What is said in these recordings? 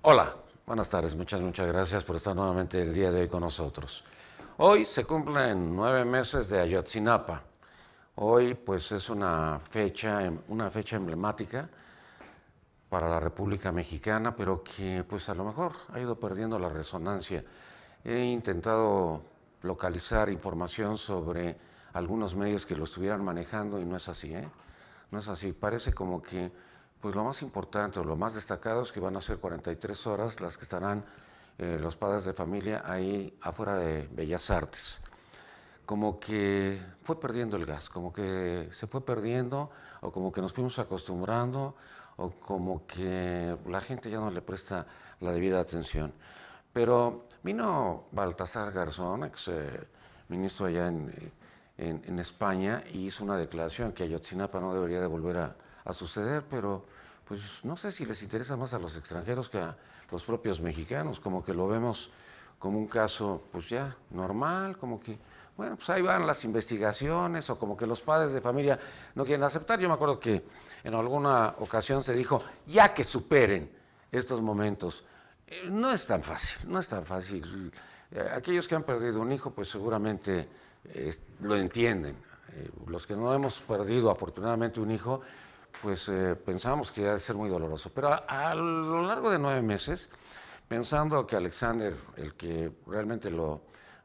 Hola, buenas tardes, muchas, muchas gracias por estar nuevamente el día de hoy con nosotros. Hoy se cumplen nueve meses de Ayotzinapa. Hoy pues es una fecha, em, una fecha emblemática para la República Mexicana, pero que pues a lo mejor ha ido perdiendo la resonancia. He intentado localizar información sobre algunos medios que lo estuvieran manejando y no es así, ¿eh? No es así. Parece como que pues lo más importante o lo más destacado es que van a ser 43 horas las que estarán eh, los padres de familia ahí afuera de Bellas Artes. Como que fue perdiendo el gas, como que se fue perdiendo o como que nos fuimos acostumbrando o como que la gente ya no le presta la debida atención. Pero vino Baltasar Garzón, ex eh, ministro allá en, en, España, y hizo una declaración que Ayotzinapa no debería de volver a, a suceder, pero pues no sé si les interesa más a los extranjeros que a los propios mexicanos, como que lo vemos como un caso pues ya normal, como que bueno, pues ahí van las investigaciones o como que los padres de familia no quieren aceptar. Yo me acuerdo que en alguna ocasión se dijo, ya que superen estos momentos. Eh, no es tan fácil, no es tan fácil. Eh, aquellos que han perdido un hijo, pues seguramente eh, lo entienden. los que no hemos perdido afortunadamente un hijo, pues pensamos que ha de ser muy doloroso. Pero a lo largo de nueve meses, pensando que Alexander, el que realmente lo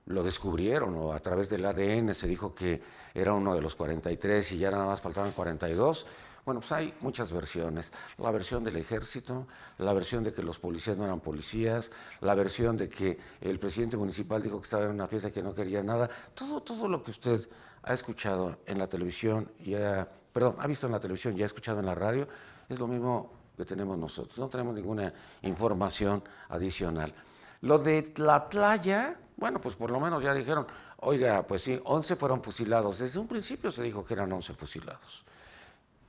lo descubrieron o a través del ADN se dijo que era uno de los 43 y ya nada más faltaban 42. Bueno, pues hay muchas versiones. La versión del ejército, la versión de que los policías no eran policías, la versión de que el presidente municipal dijo que estaba en una fiesta que no quería nada. Todo, todo lo que usted ha escuchado en la televisión, y perdón, ha visto en la televisión y ha escuchado en la radio, es lo mismo que tenemos nosotros. No tenemos ninguna información adicional. Lo de la bueno, pues por lo menos ya dijeron, oiga, pues sí, 11 fueron fusilados. Desde un principio se dijo que eran 11 fusilados.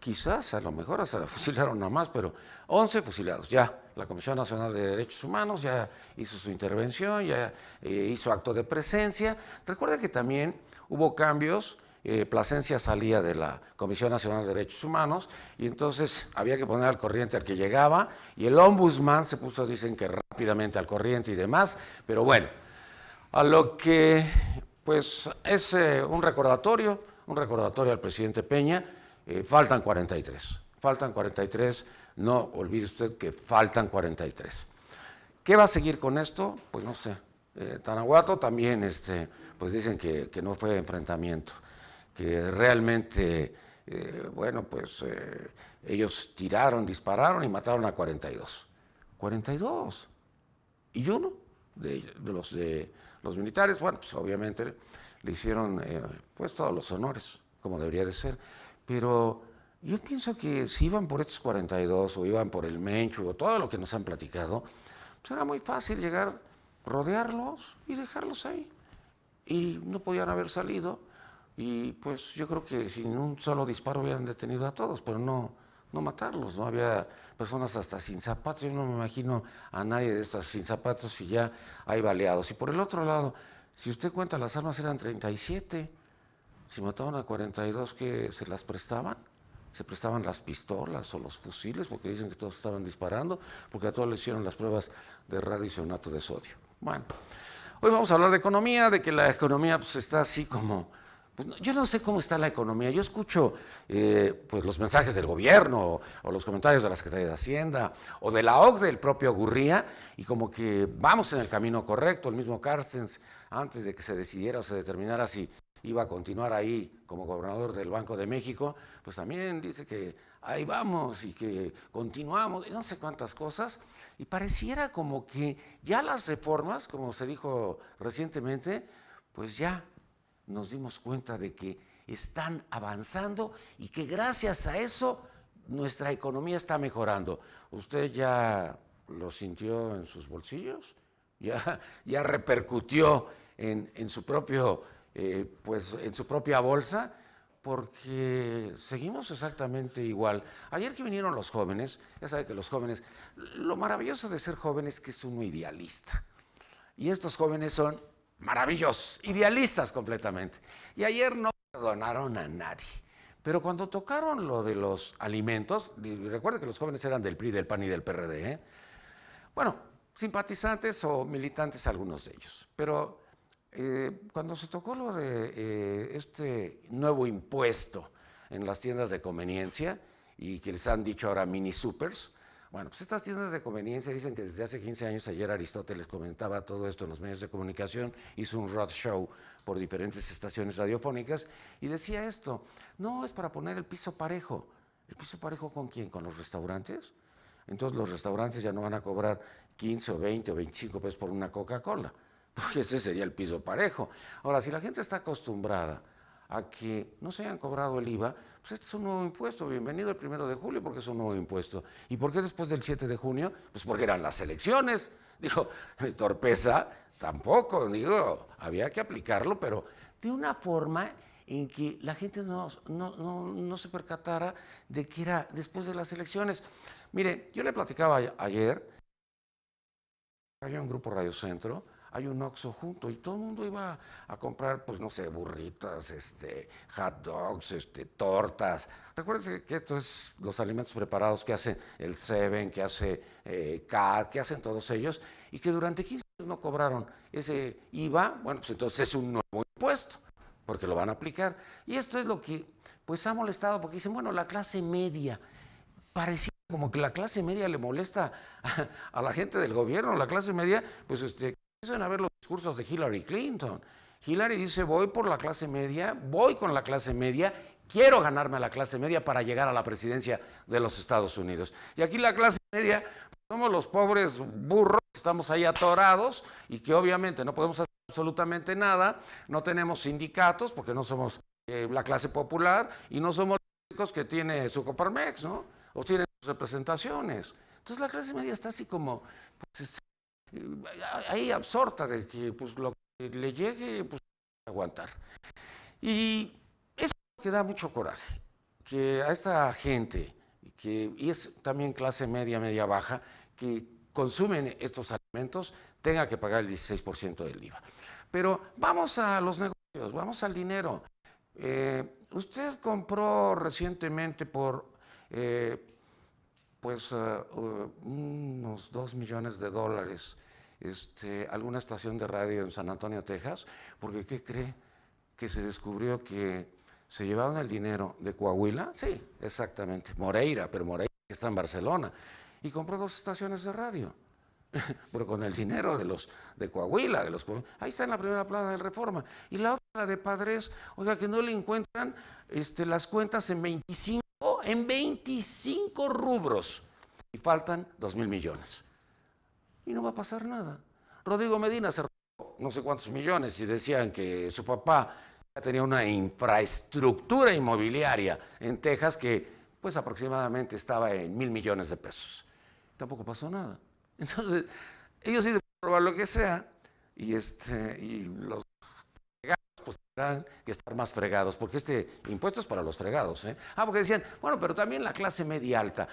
Quizás, a lo mejor hasta fusilaron nomás, más, pero 11 fusilados. Ya, la Comisión Nacional de Derechos Humanos ya hizo su intervención, ya eh, hizo acto de presencia. Recuerda que también hubo cambios. Eh, Plasencia salía de la Comisión Nacional de Derechos Humanos y entonces había que poner al corriente al que llegaba y el ombudsman se puso, dicen que rápidamente al corriente y demás, pero bueno, a lo que, pues, es eh, un recordatorio, un recordatorio al presidente Peña, eh, faltan 43, faltan 43, no olvide usted que faltan 43. ¿Qué va a seguir con esto? Pues no sé. Eh, Tanahuato también, este, pues dicen que, no fue enfrentamiento, que realmente, eh, bueno, pues ellos tiraron, dispararon y mataron a 42. 42. ¿Y uno de, de los de los militares, bueno, pues obviamente le hicieron eh, pues todos los honores, como debería de ser. Pero yo pienso que si iban por estos 42 o iban por el Menchu o todo lo que nos han platicado, pues era muy fácil llegar, rodearlos y dejarlos ahí. Y no podían haber salido. Y pues yo creo que sin un solo disparo hubieran detenido a todos, pero no, no matarlos, ¿no? Había personas hasta sin zapatos, yo no me imagino a nadie de estos sin zapatos y ya hay baleados. Y por el otro lado, si usted cuenta, las armas eran 37, si mataban a 42 que se las prestaban, se prestaban las pistolas o los fusiles, porque dicen que todos estaban disparando, porque a todos les hicieron las pruebas de radio de sodio. Bueno, hoy vamos a hablar de economía, de que la economía pues, está así como yo no sé cómo está la economía. Yo escucho eh, pues los mensajes del gobierno o los comentarios de la Secretaría de Hacienda o de la OCDE, el propio Gurría, y como que vamos en el camino correcto. El mismo Carstens, antes de que se decidiera o se determinara si iba a continuar ahí como gobernador del Banco de México, pues también dice que ahí vamos y que continuamos, y no sé cuántas cosas, y pareciera como que ya las reformas, como se dijo recientemente, pues ya nos dimos cuenta de que están avanzando y que gracias a eso nuestra economía está mejorando. ¿Usted ya lo sintió en sus bolsillos? ¿Ya, ya repercutió en, su propio, eh, pues, en su propia bolsa? Porque seguimos exactamente igual. Ayer que vinieron los jóvenes, ya sabe que los jóvenes, lo maravilloso de ser joven es que es uno idealista. Y estos jóvenes son maravillosos, idealistas completamente. Y ayer no perdonaron a nadie. Pero cuando tocaron lo de los alimentos, recuerden que los jóvenes eran del PRI, del PAN y del PRD, ¿eh? bueno, simpatizantes o militantes algunos de ellos. Pero eh, cuando se tocó lo de eh, este nuevo impuesto en las tiendas de conveniencia y que les han dicho ahora mini supers, bueno, pues estas tiendas de conveniencia dicen que desde hace 15 años, ayer Aristóteles comentaba todo esto en los medios de comunicación, hizo un road show por diferentes estaciones radiofónicas y decía esto, no es para poner el piso parejo. ¿El piso parejo con quién? ¿Con los restaurantes? Entonces los restaurantes ya no van a cobrar 15 o 20 o 25 pesos por una Coca-Cola, porque ese sería el piso parejo. Ahora, si la gente está acostumbrada a que no se hayan cobrado el IVA, pues este es un nuevo impuesto, bienvenido el primero de julio porque es un nuevo impuesto. ¿Y por qué después del 7 de junio? Pues porque eran las elecciones. Dijo, torpeza tampoco, digo, había que aplicarlo, pero de una forma en que la gente no, no se percatara de que era después de las elecciones. Mire, yo le platicaba ayer, había un grupo Radio Centro, hay un oxo junto y todo el mundo iba a comprar, pues no sé, burritos, este, hot dogs, este, tortas. Recuerden que esto es los alimentos preparados que hace el Seven, que hace eh, CAD, que hacen todos ellos y que durante 15 años no cobraron ese IVA. Bueno, pues entonces es un nuevo impuesto porque lo van a aplicar. Y esto es lo que pues ha molestado porque dicen, bueno, la clase media parecía como que la clase media le molesta a, la gente del gobierno, la clase media, pues este, Empiezan a ver los discursos de Hillary Clinton. Hillary dice, voy por la clase media, voy con la clase media, quiero ganarme a la clase media para llegar a la presidencia de los Estados Unidos. Y aquí la clase media somos los pobres burros que estamos ahí atorados y que obviamente no podemos hacer absolutamente nada, no tenemos sindicatos porque no somos eh, la clase popular y no somos los únicos que tiene su Coparmex, ¿no? O tienen sus representaciones. Entonces la clase media está así como, pues, ahí absorta de que pues, lo que le llegue, pues aguantar. Y eso que da mucho coraje, que a esta gente, que y es también clase media, media baja, que consumen estos alimentos, tenga que pagar el 16% del IVA. Pero vamos a los negocios, vamos al dinero. Eh, usted compró recientemente por eh, pues eh, unos 2 millones de dólares este, alguna estación de radio en San Antonio, Texas, porque ¿qué cree? Que se descubrió que se llevaban el dinero de Coahuila, sí, exactamente, Moreira, pero Moreira está en Barcelona, y compró dos estaciones de radio, pero con el dinero de los de Coahuila, de los ahí está en la primera plana de Reforma, y la otra la de Padres, o sea que no le encuentran este, las cuentas en 25, en 25 rubros, y faltan 2 mil millones y no va a pasar nada. Rodrigo Medina se robó no sé cuántos millones y decían que su papá tenía una infraestructura inmobiliaria en Texas que pues aproximadamente estaba en mil millones de pesos. Tampoco pasó nada. Entonces, ellos sí se pueden lo que sea y, este, y los pues tendrán que estar más fregados, porque este impuesto es para los fregados. ¿eh? Ah, porque decían, bueno, pero también la clase media alta.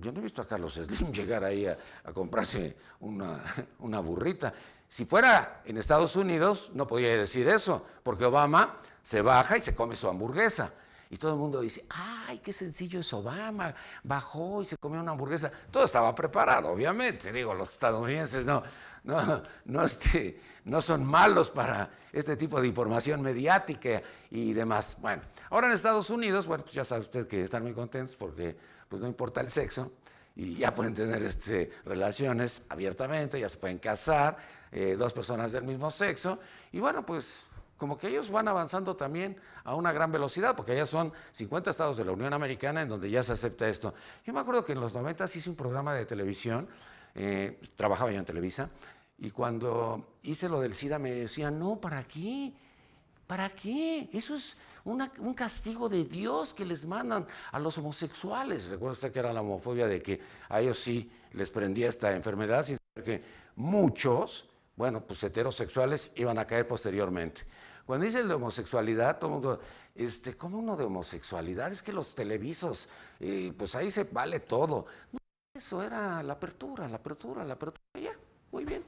Yo no he visto a Carlos Slim llegar ahí a, comprarse una, una burrita. Si fuera en Estados Unidos, no podía decir eso, porque Obama se baja y se come su hamburguesa. Y todo el mundo dice, ay, qué sencillo es Obama, bajó y se comió una hamburguesa. Todo estaba preparado, obviamente. Digo, los estadounidenses no, no, no, este, no son malos para este tipo de información mediática y demás. Bueno, ahora en Estados Unidos, bueno, pues ya sabe usted que están muy contentos porque pues no importa el sexo, y ya pueden tener este, relaciones abiertamente, ya se pueden casar, eh, dos personas del mismo sexo, y bueno, pues como que ellos van avanzando también a una gran velocidad, porque ya son 50 estados de la Unión Americana en donde ya se acepta esto. Yo me acuerdo que en los 90 hice un programa de televisión, eh, trabajaba yo en Televisa, y cuando hice lo del SIDA me decían, no, ¿para qué? ¿Para qué? Eso es un castigo de Dios que les mandan a los homosexuales. Recuerda usted que era la homofobia de que a ellos sí les prendía esta enfermedad, sin que muchos, bueno, pues heterosexuales iban a caer posteriormente. Cuando dicen de homosexualidad, todo el mundo, este, ¿cómo uno de homosexualidad? Es que los televisos, pues ahí se vale todo. eso era la apertura, la apertura, la apertura, ya, muy bien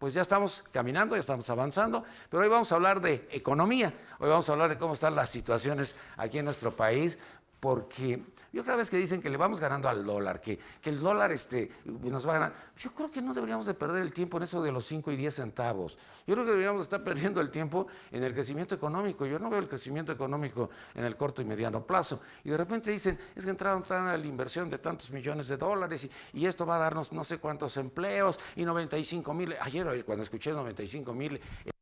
pues ya estamos caminando, ya estamos avanzando, pero hoy vamos a hablar de economía, hoy vamos a hablar de cómo están las situaciones aquí en nuestro país, porque yo cada vez que dicen que le vamos ganando al dólar, que, que el dólar este, nos va a ganar, yo creo que no deberíamos de perder el tiempo en eso de los 5 y 10 centavos. Yo creo que deberíamos estar perdiendo el tiempo en el crecimiento económico. Yo no veo el crecimiento económico en el corto y mediano plazo. Y de repente dicen, es que entraron a la inversión de tantos millones de dólares y, y esto va a darnos no sé cuántos empleos y 95 mil. Ayer cuando escuché 95 mil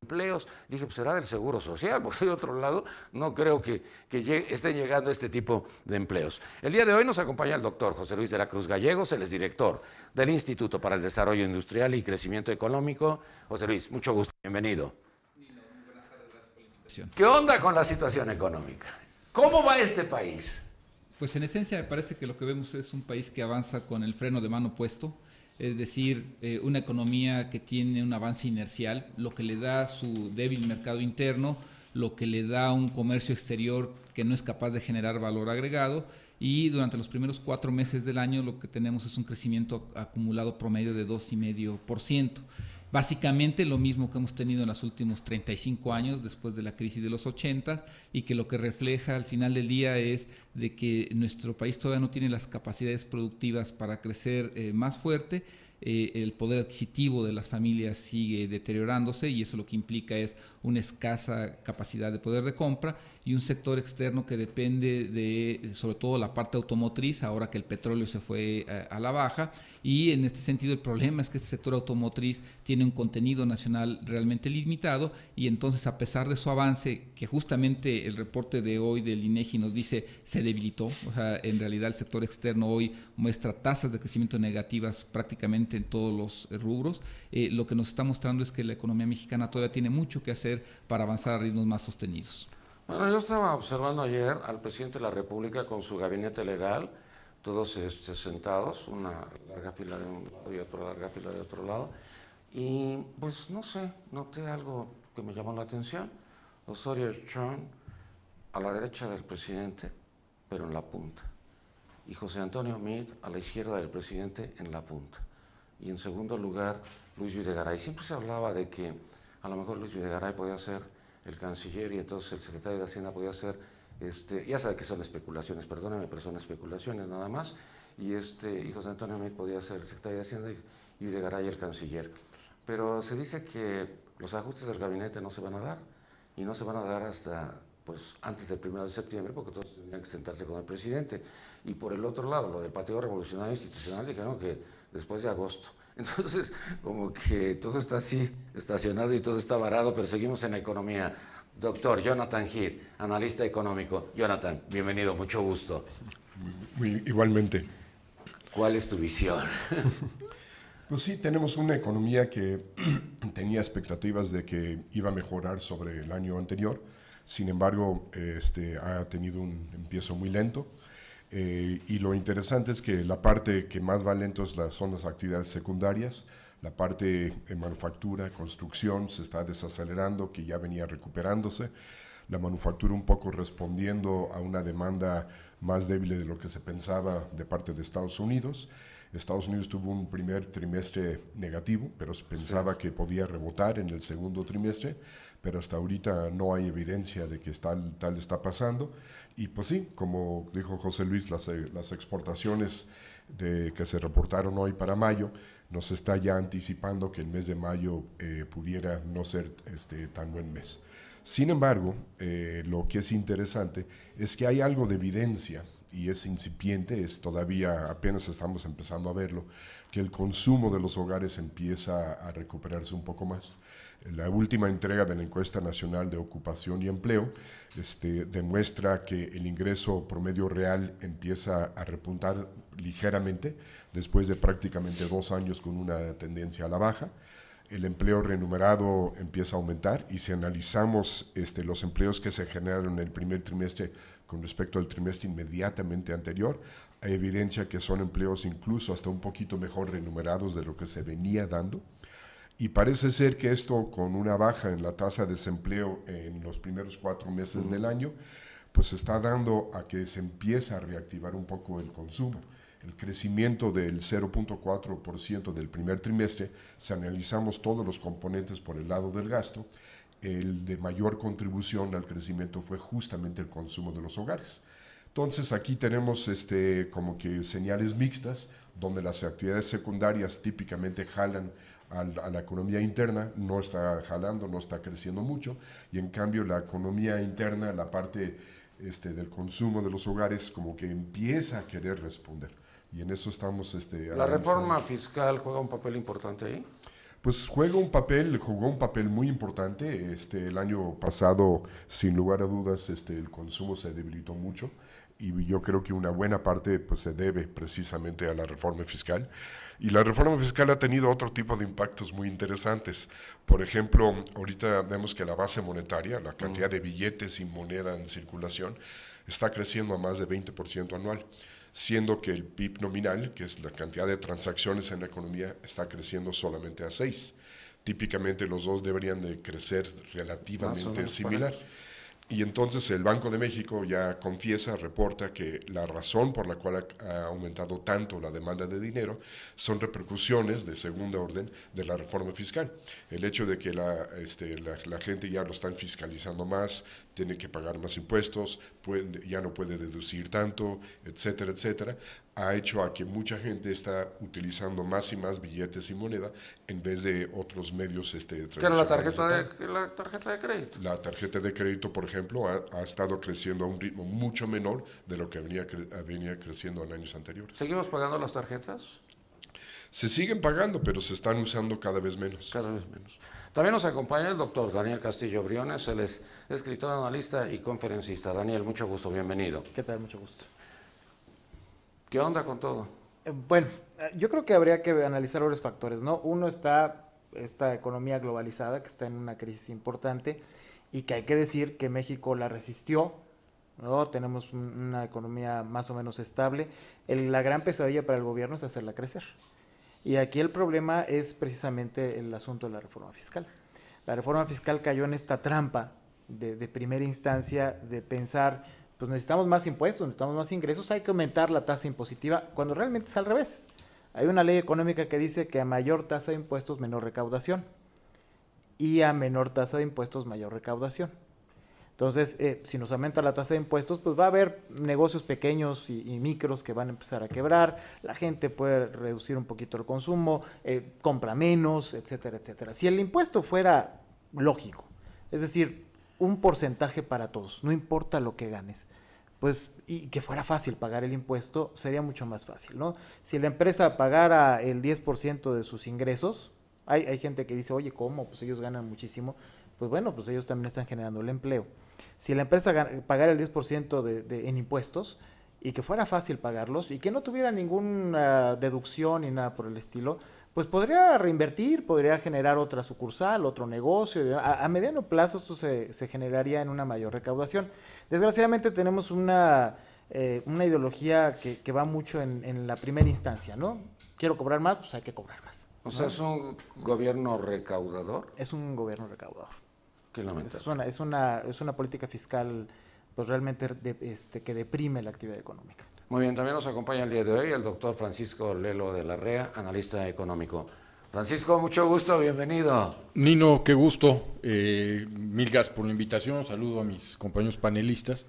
empleos. Dije, pues será del Seguro Social, porque de otro lado no creo que, estén llegando este tipo de empleos. El día de hoy nos acompaña el doctor José Luis de la Cruz Gallegos, él es director del Instituto para el Desarrollo Industrial y Crecimiento Económico. José Luis, mucho gusto, bienvenido. ¿Qué onda con la situación económica? ¿Cómo va este país? Pues en esencia me parece que lo que vemos es un país que avanza con el freno de mano puesto es decir, eh, una economía que tiene un avance inercial, lo que le da su débil mercado interno, lo que le da un comercio exterior que no es capaz de generar valor agregado y durante los primeros cuatro meses del año lo que tenemos es un crecimiento acumulado promedio de 2,5% básicamente lo mismo que hemos tenido en los últimos 35 años después de la crisis de los 80 y que lo que refleja al final del día es de que nuestro país todavía no tiene las capacidades productivas para crecer eh, más fuerte. Eh, el poder adquisitivo de las familias sigue deteriorándose y eso lo que implica es una escasa capacidad de poder de compra y un sector externo que depende de sobre todo la parte automotriz, ahora que el petróleo se fue eh, a, la baja. Y en este sentido el problema es que este sector automotriz tiene un contenido nacional realmente limitado y entonces a pesar de su avance, que justamente el reporte de hoy del INEGI nos dice se debilitó, o sea, en realidad el sector externo hoy muestra tasas de crecimiento negativas prácticamente en todos los rubros, eh, lo que nos está mostrando es que la economía mexicana todavía tiene mucho que hacer para avanzar a ritmos más sostenidos. Bueno, yo estaba observando ayer al presidente de la República con su gabinete legal, todos este, sentados, una larga fila de un lado y otra larga fila de otro lado. Y pues no sé, noté algo que me llamó la atención. Osorio Chon a la derecha del presidente, pero en la punta. Y José Antonio Meade a la izquierda del presidente, en la punta. Y en segundo lugar, Luis Videgaray. Siempre se hablaba de que a lo mejor Luis Videgaray podía ser el canciller y entonces el secretario de Hacienda podía ser, este, ya sabe que son especulaciones, perdóname, pero son especulaciones nada más, y, este, José Antonio Meade podía ser el secretario de Hacienda y, y de el canciller. Pero se dice que los ajustes del gabinete no se van a dar, y no se van a dar hasta pues antes del 1 de septiembre, porque todos tendrían que sentarse con el presidente. Y por el otro lado, lo del Partido Revolucionario Institucional dijeron que después de agosto. Entonces, como que todo está así, estacionado y todo está varado, pero seguimos en la economía. Doctor Jonathan Heath, analista económico. Jonathan, bienvenido, mucho gusto. Igualmente. ¿Cuál es tu visión? Pues sí, tenemos una economía que tenía expectativas de que iba a mejorar sobre el año anterior. Sin embargo, este, ha tenido un empiezo muy lento. Eh, y lo interesante es que la parte que más va lento son las actividades secundarias. La parte en manufactura, construcción se está desacelerando, que ya venía recuperándose. La manufactura un poco respondiendo a una demanda más débil de lo que se pensaba de parte de Estados Unidos. Estados Unidos tuvo un primer trimestre negativo, pero se pensaba que podía rebotar en el segundo trimestre pero hasta ahorita no hay evidencia de que tal, tal está pasando. Y pues sí, como dijo José Luis, las, eh, exportaciones que se reportaron hoy para mayo nos está ya anticipando que el mes de mayo eh, pudiera no ser este, tan buen mes. Sin embargo, eh, lo que es interesante es que hay algo de evidencia y es incipiente, es todavía apenas estamos empezando a verlo, que el consumo de los hogares empieza a recuperarse un poco más. La última entrega de la encuesta nacional de ocupación y empleo este, demuestra que el ingreso promedio real empieza a repuntar ligeramente después de prácticamente dos años con una tendencia a la baja el empleo renumerado empieza a aumentar y si analizamos este, los empleos que se generaron en el primer trimestre con respecto al trimestre inmediatamente anterior, hay evidencia que son empleos incluso hasta un poquito mejor renumerados de lo que se venía dando y parece ser que esto, con una baja en la tasa de desempleo en los primeros cuatro meses del año, pues está dando a que se empieza a reactivar un poco el consumo. El crecimiento del 0.4% del primer trimestre, si analizamos todos los componentes por el lado del gasto, el de mayor contribución al crecimiento fue justamente el consumo de los hogares. Entonces aquí tenemos este, como que señales mixtas, donde las actividades secundarias típicamente jalan a la, economía interna, no está jalando, no está creciendo mucho, y en cambio la economía interna, la parte este, del consumo de los hogares, como que empieza a querer responder. Y en eso estamos... Este, ¿La reforma fiscal juega un papel importante ahí? Pues juega un papel, jugó un papel muy importante. Este, el año pasado, sin lugar a dudas, este, el consumo se debilitó mucho y yo creo que una buena parte pues, se debe precisamente a la reforma fiscal. Y la reforma fiscal ha tenido otro tipo de impactos muy interesantes. Por ejemplo, ahorita vemos que la base monetaria, la cantidad mm. de billetes y moneda en circulación, está creciendo a más de 20% anual, siendo que el PIB nominal, que es la cantidad de transacciones en la economía, está creciendo solamente a 6. Típicamente los dos deberían de crecer relativamente similar. Y entonces el Banco de México ya confiesa, reporta que la razón por la cual ha aumentado tanto la demanda de dinero son repercusiones de segunda orden de la reforma fiscal. El hecho de que la, este, la, gente ya lo están fiscalizando más, tiene que pagar más impuestos, ya no puede deducir tanto, etcétera, etcétera, ha hecho a que mucha gente está utilizando más y más billetes y moneda en vez de otros medios este, Pero la tarjeta, de, la tarjeta de crédito. La tarjeta de crédito, por ejemplo, ha, estado creciendo a un ritmo mucho menor de lo que venía, venía creciendo en años anteriores. ¿Seguimos pagando las tarjetas? Se siguen pagando, pero se están usando cada vez menos. Cada vez menos. También nos acompaña el doctor Daniel Castillo Briones, él es escritor, analista y conferencista. Daniel, mucho gusto, bienvenido. ¿Qué tal? Mucho gusto. ¿Qué onda con todo? Eh, bueno, eh, yo creo que habría que analizar varios factores, ¿no? Uno está esta economía globalizada que está en una crisis importante y que hay que decir que México la resistió, ¿no? Tenemos una economía más o menos estable. la gran pesadilla para el gobierno es hacerla crecer. Y aquí el problema es precisamente el asunto de la reforma fiscal. La reforma fiscal cayó en esta trampa de, primera instancia de pensar, pues necesitamos más impuestos, necesitamos más ingresos, hay que aumentar la tasa impositiva, cuando realmente es al revés. Hay una ley económica que dice que a mayor tasa de impuestos menor recaudación y a menor tasa de impuestos mayor recaudación. Entonces, eh, si nos aumenta la tasa de impuestos, pues va a haber negocios pequeños y, micros que van a empezar a quebrar, la gente puede reducir un poquito el consumo, eh, compra menos, etcétera, etcétera. Si el impuesto fuera lógico, es decir, un porcentaje para todos, no importa lo que ganes, pues y que fuera fácil pagar el impuesto, sería mucho más fácil, ¿no? Si la empresa pagara el 10% de sus ingresos, hay gente que dice, oye, ¿cómo? Pues ellos ganan muchísimo. Pues bueno, pues ellos también están generando el empleo si la empresa pagara el 10% de, en impuestos y que fuera fácil pagarlos y que no tuviera ninguna deducción ni nada por el estilo, pues podría reinvertir, podría generar otra sucursal, otro negocio. A, mediano plazo esto se, generaría en una mayor recaudación. Desgraciadamente tenemos una, eh, ideología que, va mucho en, en la primera instancia, ¿no? Quiero cobrar más, pues hay que cobrar más. O sea, ¿es un gobierno recaudador? Es un gobierno recaudador. Es una, es una, es una política fiscal pues realmente este, que deprime la actividad económica. Muy bien, también nos acompaña el día de hoy el doctor Francisco Lelo de la REA, analista económico. Francisco, mucho gusto, bienvenido. Nino, qué gusto. Eh, mil gracias por la invitación. Saludo a mis compañeros panelistas.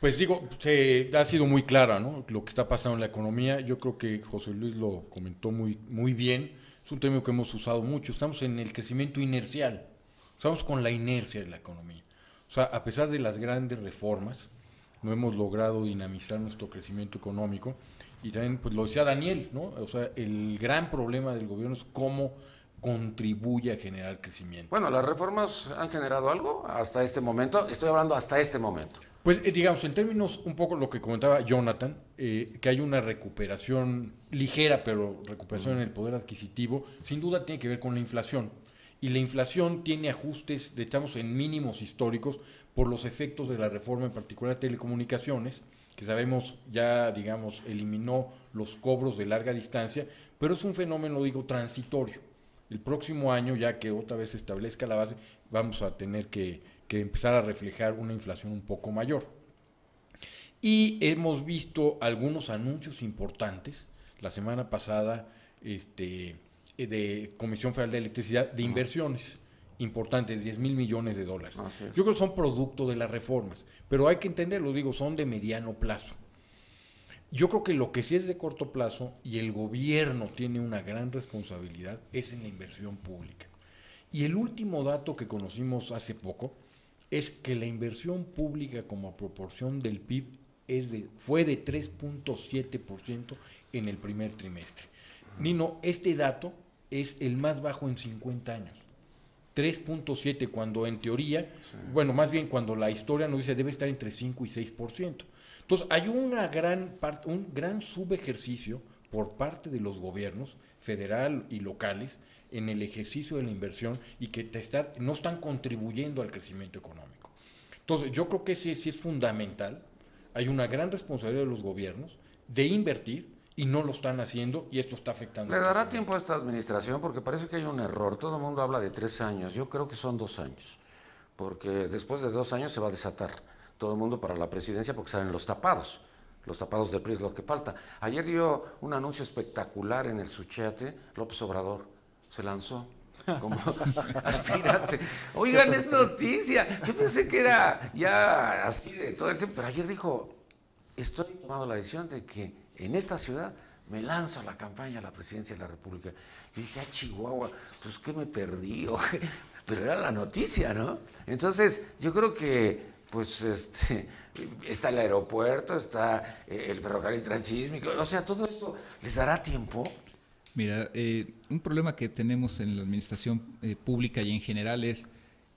Pues digo, se, ha sido muy clara ¿no? lo que está pasando en la economía. Yo creo que José Luis lo comentó muy, muy bien. Es un término que hemos usado mucho. Estamos en el crecimiento inercial. Estamos con la inercia de la economía. O sea, a pesar de las grandes reformas, no hemos logrado dinamizar nuestro crecimiento económico. Y también, pues lo decía Daniel, ¿no? O sea, el gran problema del gobierno es cómo contribuye a generar crecimiento. Bueno, las reformas han generado algo hasta este momento. Estoy hablando hasta este momento. Pues eh, digamos, en términos un poco lo que comentaba Jonathan, eh, que hay una recuperación ligera, pero recuperación en el poder adquisitivo, sin duda tiene que ver con la inflación y la inflación tiene ajustes, de, en mínimos históricos por los efectos de la reforma, en particular de telecomunicaciones, que sabemos ya, digamos, eliminó los cobros de larga distancia, pero es un fenómeno, digo, transitorio. El próximo año, ya que otra vez se establezca la base, vamos a tener que, que empezar a reflejar una inflación un poco mayor. Y hemos visto algunos anuncios importantes. La semana pasada, este, eh, de Comisión Federal de Electricidad de inversiones importantes, 10 mil millones de dólares. Yo creo que son producto de las reformas, pero hay que entender, entenderlo, digo, son de mediano plazo. Yo creo que lo que sí es de corto plazo y el gobierno tiene una gran responsabilidad es en la inversión pública. Y el último dato que conocimos hace poco es que la inversión pública como proporción del PIB es de, fue de 3.7% en el primer trimestre. Nino, este dato es el más bajo en 50 años. 3.7 cuando en teoría, bueno, más bien cuando la historia nos dice debe estar entre 5 y 6%. Entonces, hay una gran parte, un gran subejercicio por parte de los gobiernos federal y locales en el ejercicio de la inversión y que no están contribuyendo al crecimiento económico. Entonces, yo creo que sí, sí es fundamental. Hay una gran responsabilidad de los gobiernos de invertir, y no lo están haciendo y esto está afectando. ¿Le dará tiempo a esta administración? Porque parece que hay un error. Todo el mundo habla de tres años. Yo creo que son dos años. Porque después de dos años se va a desatar todo el mundo para la presidencia porque salen los tapados. Los tapados de PRI es lo que falta. Ayer dio un anuncio espectacular en el Suchete. López Obrador. Se lanzó como aspirante. Oigan, es noticia. Yo pensé que era ya así de todo el tiempo, pero ayer dijo, estoy tomando la decisión de que en esta ciudad, me lanzo a la campaña a la presidencia de la República. Y dije, ah, Chihuahua, pues qué me perdí, pero era la noticia, ¿no? Entonces, yo creo que pues este, está el aeropuerto, está eh, el ferrocarril transísmico, o sea, todo esto les dará tiempo. Mira, eh, un problema que tenemos en la administración eh, pública y en general es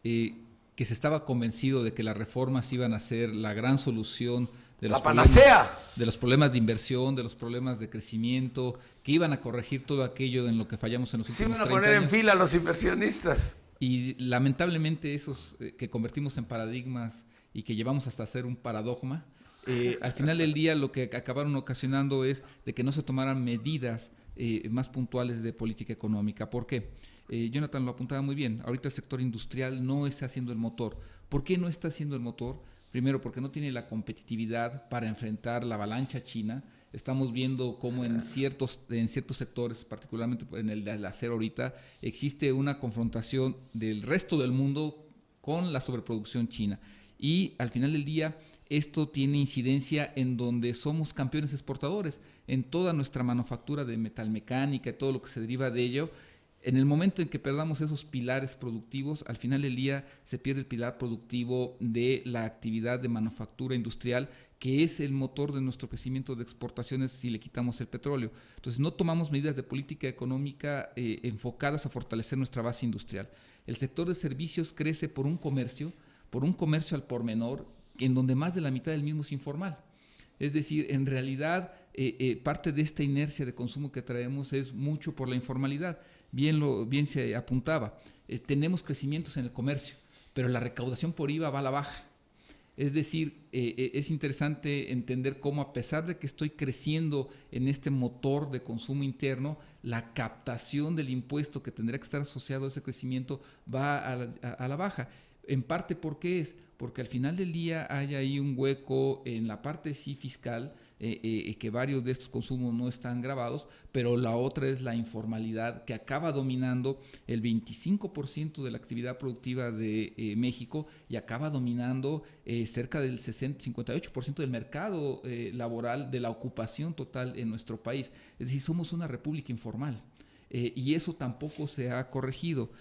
que se estaba convencido de que las reformas iban a ser la gran solución de los la panacea. de los problemas de inversión, de los problemas de crecimiento, que iban a corregir todo aquello en lo que fallamos en los últimos años. Se iban a poner en fila a los inversionistas. Y lamentablemente esos eh, que convertimos en paradigmas y que llevamos hasta ser un paradigma, eh, al final del día lo que acabaron ocasionando es de que no se tomaran medidas eh, más puntuales de política económica. ¿Por qué? Jonathan lo apuntaba muy bien, ahorita el sector industrial no está haciendo el motor. ¿Por qué no está haciendo el motor? Primero, porque no tiene la competitividad para enfrentar la avalancha china. Estamos viendo cómo en ciertos, en ciertos sectores, particularmente en el del acero ahorita, existe una confrontación del resto del mundo con la sobreproducción china. Y al final del día, esto tiene incidencia en donde somos campeones exportadores, en toda nuestra manufactura de metalmecánica y todo lo que se deriva de ello en el momento en que perdamos esos pilares productivos, al final del día se pierde el pilar productivo de la actividad de manufactura industrial, que es el motor de nuestro crecimiento de exportaciones si le quitamos el petróleo. Entonces no tomamos medidas de política económica eh, enfocadas a fortalecer nuestra base industrial. El sector de servicios crece por un comercio, por un comercio al por menor, en donde más de la mitad del mismo es informal. Es decir, en realidad eh, eh, parte de esta inercia de consumo que traemos es mucho por la informalidad bien, lo, bien se apuntaba. Eh, tenemos crecimientos en el comercio, pero la recaudación por IVA va a la baja. Es decir, eh, eh, es interesante entender cómo a pesar de que estoy creciendo en este motor de consumo interno, la captación del impuesto que tendría que estar asociado a ese crecimiento va a la, baja. En parte, ¿por qué es? Porque al final del día hay ahí un hueco en la parte sí fiscal eh, eh, que varios de estos consumos no están grabados, pero la otra es la informalidad que acaba dominando el 25% de la actividad productiva de eh, México y acaba dominando cerca del 58% del mercado laboral de la ocupación total en nuestro país. Es decir, somos una república informal. y eso tampoco se ha corregido.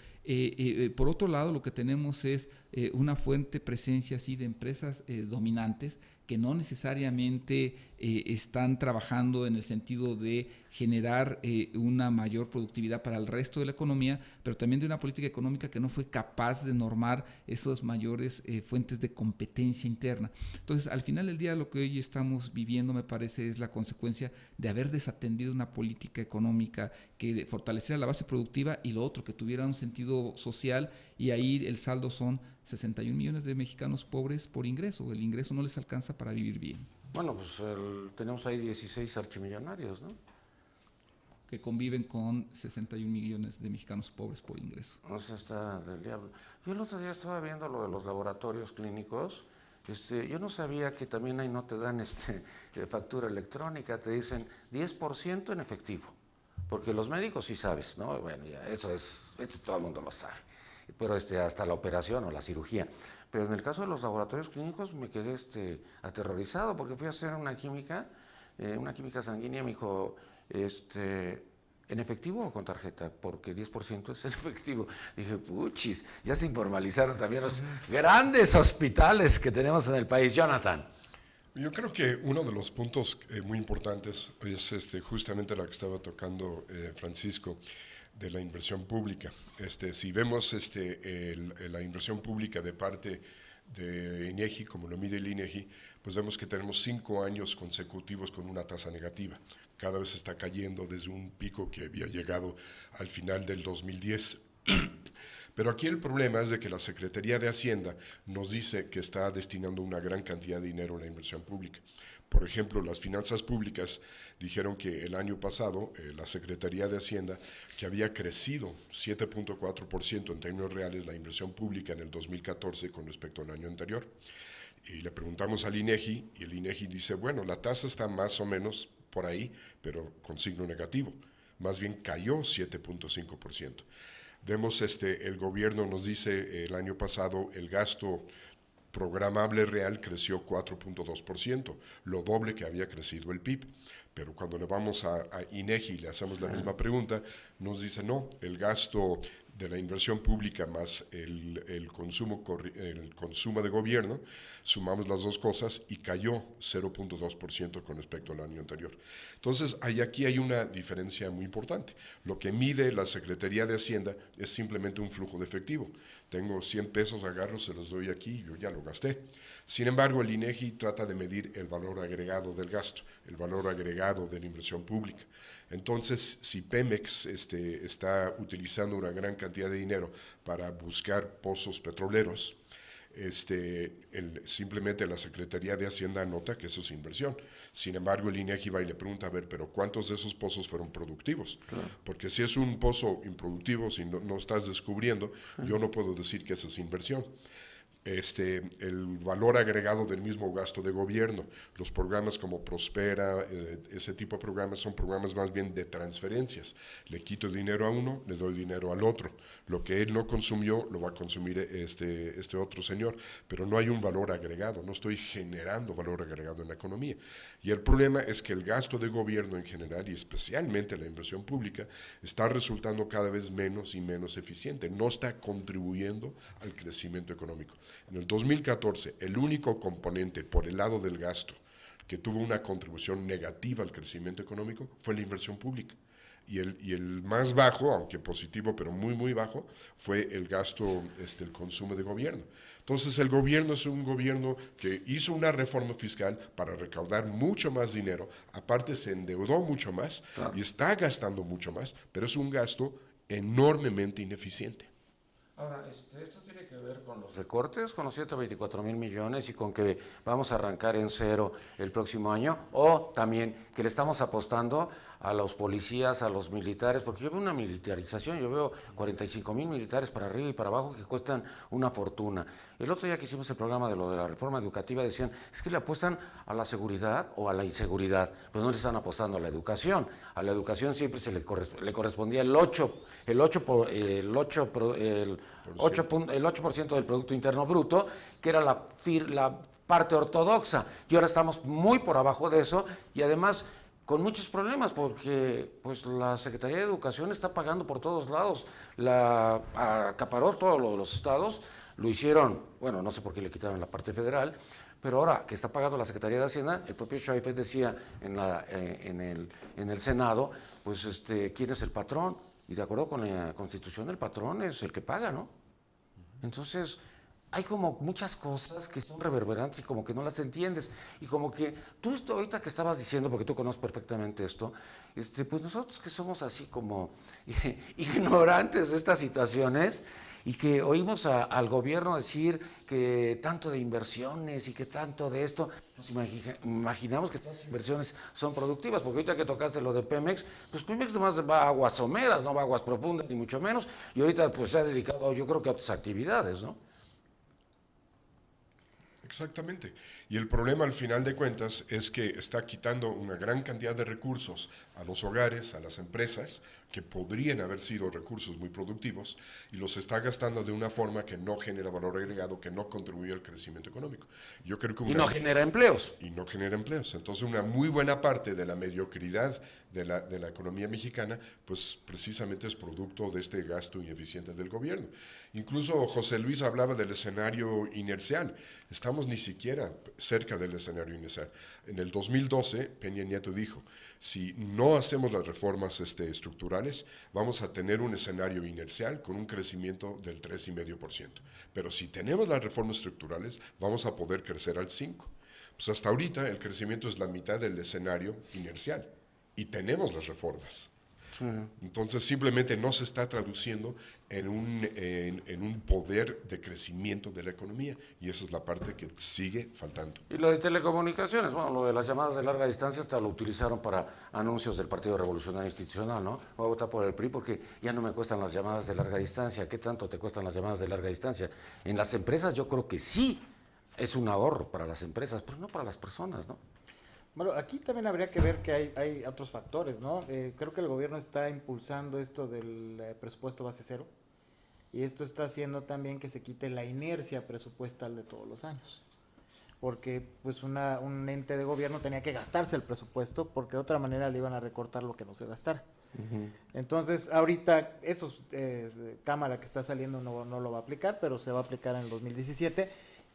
por otro lado, lo que tenemos es una fuente presencia así de empresas dominantes que no necesariamente eh, están trabajando en el sentido de generar eh, una mayor productividad para el resto de la economía, pero también de una política económica que no fue capaz de normar esas mayores eh, fuentes de competencia interna. Entonces, al final del día, lo que hoy estamos viviendo, me parece, es la consecuencia de haber desatendido una política económica que fortaleciera la base productiva y lo otro, que tuviera un sentido social y ahí el saldo son 61 millones de mexicanos pobres por ingreso. El ingreso no les alcanza para vivir bien. Bueno, pues tenemos ahí 16 archimillonarios, ¿no? Que conviven con 61 millones de mexicanos pobres por ingreso. O sea, está del diablo. Yo el otro día estaba viendo lo de los laboratorios clínicos. Este, yo no sabía que también ahí no te dan este, eh, factura electrónica, te dicen 10% en efectivo. Porque los médicos sí sabes, ¿no? Bueno, eso es, todo el mundo lo sabe pero este, hasta la operación o la cirugía. Pero en el caso de los laboratorios clínicos me quedé este, aterrorizado porque fui a hacer una química, eh, una química sanguínea, me dijo, este, ¿en efectivo o con tarjeta? Porque 10% es en efectivo. Dije, puchis, ya se informalizaron también los grandes hospitales que tenemos en el país. Jonathan. Yo creo que uno de los puntos eh, muy importantes es este, justamente la que estaba tocando eh, Francisco de la inversión pública. Este, si vemos este, la inversión pública de parte de INEGI, como lo mide el INEGI, pues vemos que tenemos cinco años consecutivos con una tasa negativa. Cada vez está cayendo desde un pico que había llegado al final del 2010. Pero aquí el problema es de que la Secretaría de Hacienda nos dice que está destinando una gran cantidad de dinero a la inversión pública. Por ejemplo, las finanzas públicas dijeron que el año pasado eh, la Secretaría de Hacienda, que había crecido 7.4% en términos reales la inversión pública en el 2014 con respecto al año anterior, y le preguntamos al INEGI y el INEGI dice, bueno, la tasa está más o menos por ahí, pero con signo negativo. Más bien cayó 7.5%. Vemos, este, el gobierno nos dice eh, el año pasado el gasto programable real creció 4.2%, lo doble que había crecido el PIB. Pero cuando le vamos a, INEGI y le hacemos la misma pregunta, nos dice no, el gasto de la inversión pública más el, consumo, el consumo de gobierno, sumamos las dos cosas y cayó 0.2% con respecto al año anterior. Entonces, aquí hay una diferencia muy importante. Lo que mide la Secretaría de Hacienda es simplemente un flujo de efectivo tengo 100 pesos, agarro, se los doy aquí, yo ya lo gasté. Sin embargo, el INEGI e trata de medir el valor agregado del gasto, el valor agregado de la inversión pública. Entonces, si Pemex este, está utilizando una gran cantidad de dinero para buscar pozos petroleros, este, simplemente la Secretaría de Hacienda anota que eso es inversión. Sin embargo, el INEGI va y le pregunta, a ver, pero ¿cuántos de esos pozos fueron productivos? Porque si es un pozo improductivo, si no, estás descubriendo, yo no puedo decir que eso es inversión este, el valor agregado del mismo gasto de gobierno. Los programas como Prospera, eh, ese tipo de programas son programas más bien de transferencias. Le quito dinero a uno, le doy dinero al otro. Lo que él no consumió lo va a consumir este, este otro señor, pero no hay un valor agregado, no estoy generando valor agregado en la economía. Y el problema es que el gasto de gobierno en general y especialmente la inversión pública está resultando cada vez menos y menos eficiente, no está contribuyendo al crecimiento económico. En el 2014, el único componente por el lado del gasto que tuvo una contribución negativa al crecimiento económico fue la inversión pública. Y el, más bajo, aunque positivo, pero muy, muy bajo, fue el gasto, este, el consumo de gobierno. Entonces el gobierno es un gobierno que hizo una reforma fiscal para recaudar mucho más dinero, aparte se endeudó mucho más y está gastando mucho más, pero es un gasto enormemente ineficiente. Ahora, este, esto tiene que ver con los recortes, con los 124 mil millones y con que vamos a arrancar en cero el próximo año, o también que le estamos apostando a los policías, a los militares, porque yo veo una militarización, yo veo 45 mil militares para arriba y para abajo que cuestan una fortuna. El otro día que hicimos el programa de lo de la reforma educativa decían, es que le apuestan a la seguridad o a la inseguridad, pues no le están apostando a la educación. A la educación siempre se le, le correspondía el 8, el 8, por, el 8, el 8, el 8 del Producto Interno Bruto, que era la, la parte ortodoxa. Y ahora estamos muy por abajo de eso y además con muchos problemas porque pues la Secretaría de Educación está pagando por todos lados, la acaparó todos los estados, lo hicieron, bueno, no sé por qué le quitaron la parte federal, pero ahora que está pagando la Secretaría de Hacienda, el propio Schaefer decía en, la, eh, en, el, en el Senado, pues este, ¿quién es el patrón? Y de acuerdo con la Constitución, el patrón es el que paga, ¿no? Entonces, hay como muchas cosas que son reverberantes y como que no las entiendes. Y como que tú esto ahorita que estabas diciendo, porque tú conoces perfectamente esto, este, pues nosotros que somos así como ignorantes de estas situaciones y que oímos al gobierno decir que tanto de inversiones y que tanto de esto, nos imaginamos que todas las inversiones son productivas, porque ahorita que tocaste lo de Pemex, pues Pemex nomás va a aguas someras, no va a aguas profundas ni mucho menos, y ahorita pues se ha dedicado yo creo que a otras actividades, ¿no? Exactamente. Y el problema al final de cuentas es que está quitando una gran cantidad de recursos a los hogares, a las empresas, que podrían haber sido recursos muy productivos y los está gastando de una forma que no genera valor agregado, que no contribuye al crecimiento económico. Yo creo que y no genera empleos. Y no genera empleos. Entonces una muy buena parte de la mediocridad de la, de la economía mexicana, pues precisamente es producto de este gasto ineficiente del gobierno. Incluso José Luis hablaba del escenario inercial. Estamos ni siquiera cerca del escenario inercial. En el 2012, Peña Nieto dijo, si no hacemos las reformas este, estructurales, vamos a tener un escenario inercial con un crecimiento del 3,5%. Pero si tenemos las reformas estructurales, vamos a poder crecer al 5%. Pues hasta ahorita el crecimiento es la mitad del escenario inercial y tenemos las reformas. Entonces simplemente no se está traduciendo en en, en, un poder de crecimiento de la economía y esa es la parte que sigue faltando. Y lo de telecomunicaciones, bueno, lo de las llamadas de larga distancia hasta lo utilizaron para anuncios del Partido Revolucionario Institucional, ¿no? Voy a votar por el PRI porque ya no me cuestan las llamadas de larga distancia. ¿Qué tanto te cuestan las llamadas de larga distancia? En las empresas yo creo que sí es un ahorro para las empresas, pero no para las personas, ¿no? Bueno, aquí también habría que ver que hay, hay otros factores, ¿no? Eh, creo que el gobierno está impulsando esto del eh, presupuesto base cero y esto está haciendo también que se quite la inercia presupuestal de todos los años. Porque pues un ente de gobierno tenía que gastarse el presupuesto porque de otra manera le iban a recortar lo que no se gastara. Entonces, ahorita, estos eh, cámara que está saliendo no, no lo va a aplicar, pero se va a aplicar en el 2017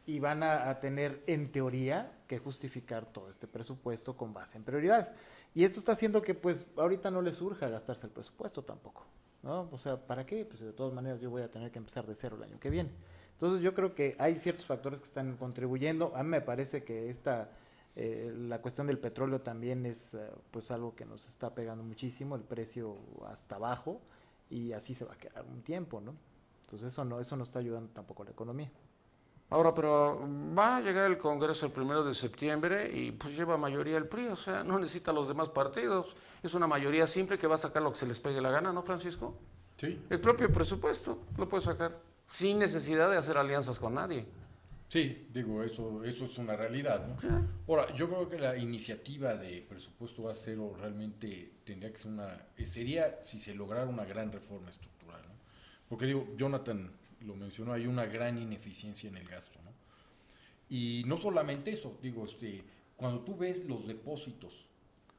y van a, a tener, en teoría, que justificar todo este presupuesto con base en prioridades. Y esto está haciendo que pues ahorita no les surja gastarse el presupuesto tampoco, ¿no? O sea, ¿para qué? Pues de todas maneras yo voy a tener que empezar de cero el año que viene. Entonces yo creo que hay ciertos factores que están contribuyendo. A mí me parece que esta, eh, la cuestión del petróleo también es eh, pues algo que nos está pegando muchísimo, el precio hasta abajo y así se va a quedar un tiempo, ¿no? Entonces eso no, eso no está ayudando tampoco a la economía. Ahora, pero va a llegar el Congreso el primero de septiembre y pues lleva mayoría el PRI, o sea, no necesita los demás partidos. Es una mayoría simple que va a sacar lo que se les pegue la gana, ¿no, Francisco? Sí. El propio presupuesto lo puede sacar sin necesidad de hacer alianzas con nadie. Sí, digo, eso, eso es una realidad, ¿no? Ahora, yo creo que la iniciativa de presupuesto a cero realmente tendría que ser una, eh, sería si se lograra una gran reforma estructural, ¿no? Porque digo, Jonathan lo mencionó, hay una gran ineficiencia en el gasto, Y no solamente eso, digo, este, cuando tú ves los depósitos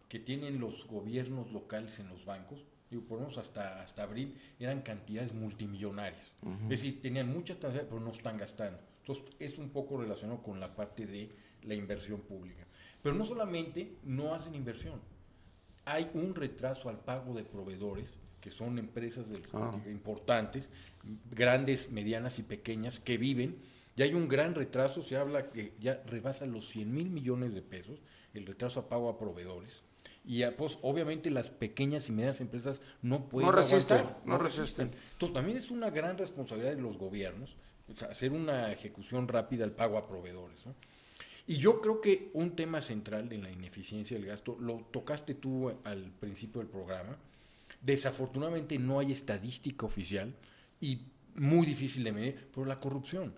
que tienen los gobiernos locales en los bancos, digo, por lo hasta, hasta abril, eran cantidades multimillonarias. Es decir, tenían muchas tasas pero no están gastando. Entonces, es un poco relacionado con la parte de la inversión pública. Pero no solamente no hacen inversión, hay un retraso al pago de proveedores que son empresas ah. importantes, grandes, medianas y pequeñas, que viven. Ya hay un gran retraso, se habla que ya rebasa los 100 mil millones de pesos el retraso a pago a proveedores. Y pues obviamente las pequeñas y medianas empresas no pueden... No no, resisten. Entonces también es una gran responsabilidad de los gobiernos hacer una ejecución rápida al pago a proveedores. Y yo creo que un tema central en la ineficiencia del gasto, lo tocaste tú al principio del programa, Desafortunadamente no hay estadística oficial y muy difícil de medir, pero la corrupción,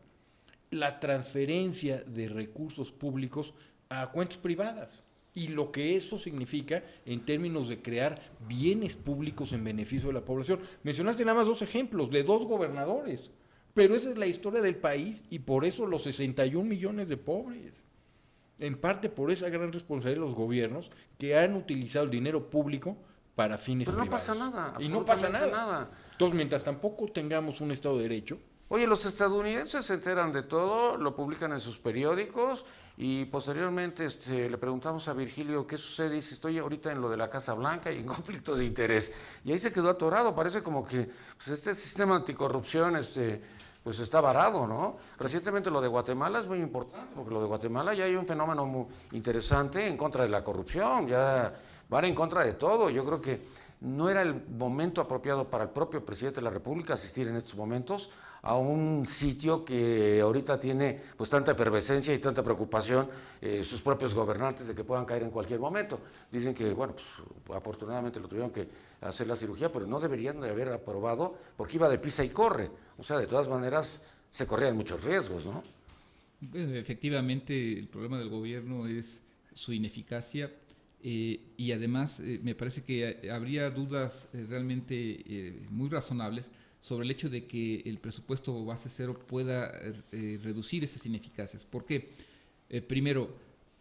la transferencia de recursos públicos a cuentas privadas y lo que eso significa en términos de crear bienes públicos en beneficio de la población. Mencionaste nada más dos ejemplos de dos gobernadores, pero esa es la historia del país y por eso los 61 millones de pobres. En parte por esa gran responsabilidad de los gobiernos que han utilizado el dinero público para fines Pero no pasa nada. Y no pasa nada. Entonces, mientras tampoco tengamos un Estado de Derecho. Oye, los estadounidenses se enteran de todo, lo publican en sus periódicos y posteriormente este, le preguntamos a Virgilio qué sucede. Y dice, estoy ahorita en lo de la Casa Blanca y en conflicto de interés. Y ahí se quedó atorado. Parece como que pues, este sistema anticorrupción este, pues está varado, ¿no? Recientemente lo de Guatemala es muy importante, porque lo de Guatemala ya hay un fenómeno muy interesante en contra de la corrupción. Ya van en contra de todo. Yo creo que no era el momento apropiado para el propio presidente de la República asistir en estos momentos a un sitio que ahorita tiene pues tanta efervescencia y tanta preocupación eh, sus propios gobernantes de que puedan caer en cualquier momento. Dicen que, bueno, pues, afortunadamente lo tuvieron que hacer la cirugía, pero no deberían de haber aprobado porque iba de prisa y corre. O sea, de todas maneras se corrían muchos riesgos, ¿no? Efectivamente, el problema del gobierno es su ineficacia eh, y además eh, me parece que habría dudas eh, realmente muy razonables sobre el hecho de que el presupuesto base cero pueda reducir esas ineficacias. ¿Por qué? primero,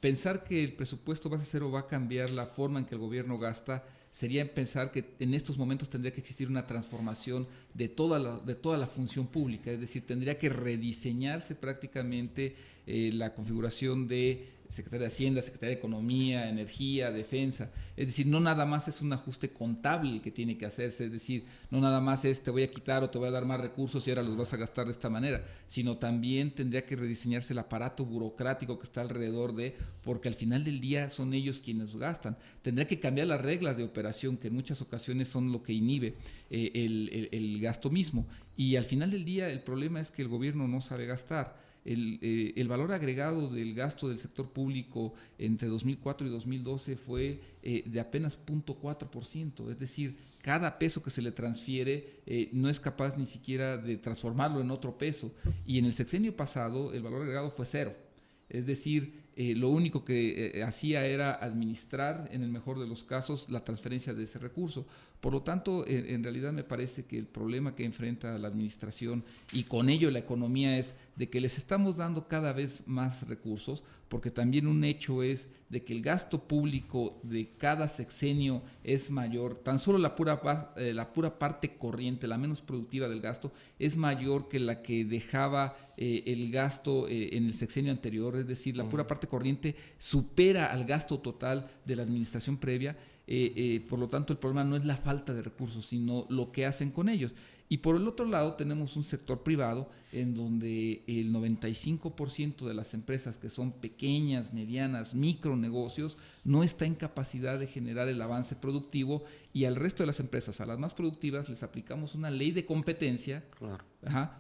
pensar que el presupuesto base cero va a cambiar la forma en que el gobierno gasta sería pensar que en estos momentos tendría que existir una transformación de toda de toda la función pública, es decir, tendría que rediseñarse prácticamente la configuración de Secretaría de Hacienda, Secretaría de Economía, Energía, Defensa. Es decir, no nada más es un ajuste contable que tiene que hacerse, es decir, no nada más es te voy a quitar o te voy a dar más recursos y ahora los vas a gastar de esta manera, sino también tendría que rediseñarse el aparato burocrático que está alrededor de, porque al final del día son ellos quienes gastan. Tendría que cambiar las reglas de operación, que en muchas ocasiones son lo que inhibe eh, el gasto mismo. Y al final del día el problema es que el gobierno no sabe gastar el, eh, el, valor agregado del gasto del sector público entre 2004 y 2012 fue eh, de apenas 0.4%, es decir, cada peso que se le transfiere eh, no es capaz ni siquiera de transformarlo en otro peso. Y en el sexenio pasado el valor agregado fue cero. Es decir, eh, lo único que eh, hacía era administrar, en el mejor de los casos, la transferencia de ese recurso. Por lo tanto, en, realidad me parece que el problema que enfrenta la administración y con ello la economía es de que les estamos dando cada vez más recursos, porque también un hecho es de que el gasto público de cada sexenio es mayor, tan solo la pura, eh, la pura parte corriente, la menos productiva del gasto, es mayor que la que dejaba eh, el gasto eh, en el sexenio anterior, es decir, la pura mm. parte corriente supera al gasto total de la administración previa. por lo tanto, el problema no es la falta de recursos, sino lo que hacen con ellos. Y por el otro lado tenemos un sector privado en donde el 95% de las empresas que son pequeñas, medianas, micronegocios, no está en capacidad de generar el avance productivo y al resto de las empresas, a las más productivas, les aplicamos una ley de competencia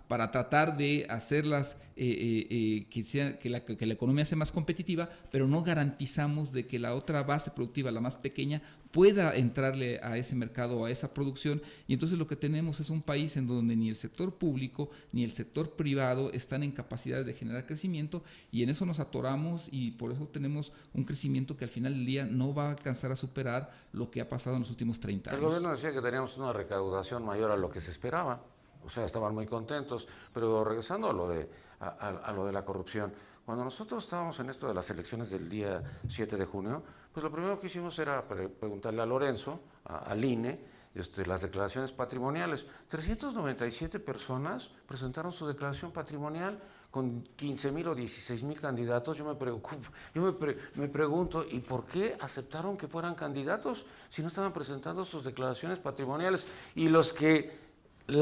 para tratar de hacerlas eh, eh, eh, que, que, la, que la economía sea más competitiva, pero no garantizamos de que la otra base productiva, la más pequeña, pueda entrarle a ese mercado, a esa producción. Y entonces lo que tenemos es un país en donde ni el sector público ni el sector privado están en capacidades de generar crecimiento y en eso nos atoramos y por eso tenemos un crecimiento que al final del día no va a alcanzar a superar lo que ha pasado en los últimos el gobierno decía que teníamos una recaudación mayor a lo que se esperaba. O sea, estaban muy contentos. Pero regresando a lo de, a, lo de la corrupción, cuando nosotros estábamos en esto de las elecciones del día 7 de junio, pues lo primero que hicimos era preguntarle a Lorenzo, al INE, este, las declaraciones patrimoniales. 397 personas presentaron su declaración patrimonial con 15 mil o 16 mil candidatos, yo, me, preocupo, yo me, me, pregunto, ¿y por qué aceptaron que fueran candidatos si no estaban presentando sus declaraciones patrimoniales? Y los que pues,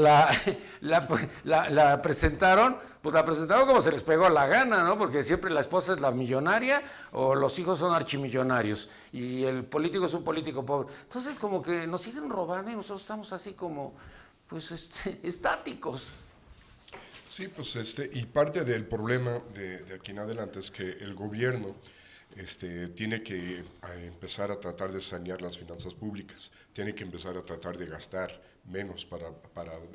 la, la, presentaron, pues la presentaron como se les pegó la gana, ¿no? Porque siempre la esposa es la millonaria o los hijos son archimillonarios y el político es un político pobre. Entonces como que nos siguen robando y nosotros estamos así como, pues, este, estáticos. Sí, pues este, y parte del problema de, aquí en adelante es que el gobierno este, tiene que empezar a tratar de sanear las finanzas públicas, tiene que empezar a tratar de gastar menos para,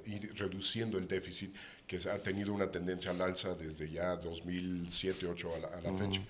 ir reduciendo el déficit que ha tenido una tendencia al alza desde ya 2007, 2008 a la, fecha.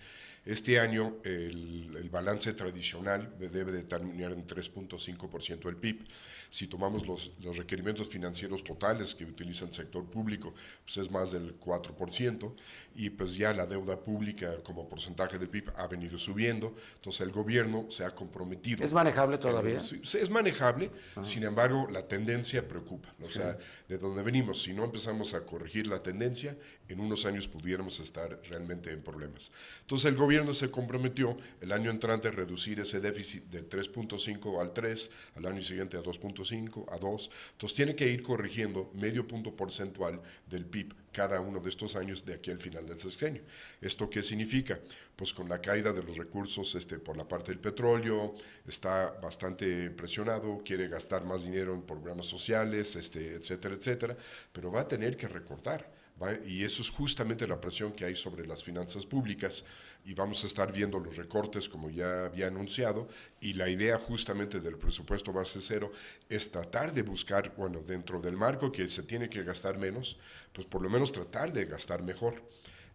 Este año el, balance tradicional debe de terminar en 3.5% el PIB. Si tomamos los, requerimientos financieros totales que utiliza el sector público, pues es más del 4%, y pues ya la deuda pública como porcentaje del PIB ha venido subiendo, entonces el gobierno se ha comprometido. ¿Es manejable todavía? Es manejable, ah. sin embargo, la tendencia preocupa, o sea, de donde venimos, si no empezamos a corregir la tendencia, en unos años pudiéramos estar realmente en problemas. Entonces el gobierno se comprometió el año entrante a reducir ese déficit de 3.5 al 3, al año siguiente a 2.5, a 2. Entonces tiene que ir corrigiendo medio punto porcentual del PIB cada uno de estos años de aquí al final del sesquenio. ¿Esto qué significa? Pues con la caída de los recursos este, por la parte del petróleo, está bastante presionado, quiere gastar más dinero en programas sociales, este, etcétera, etcétera, pero va a tener que recortar y eso es justamente la presión que hay sobre las finanzas públicas y vamos a estar viendo los recortes como ya había anunciado y la idea justamente del presupuesto base cero es tratar de buscar, bueno, dentro del marco que se tiene que gastar menos, pues por lo menos tratar de gastar mejor.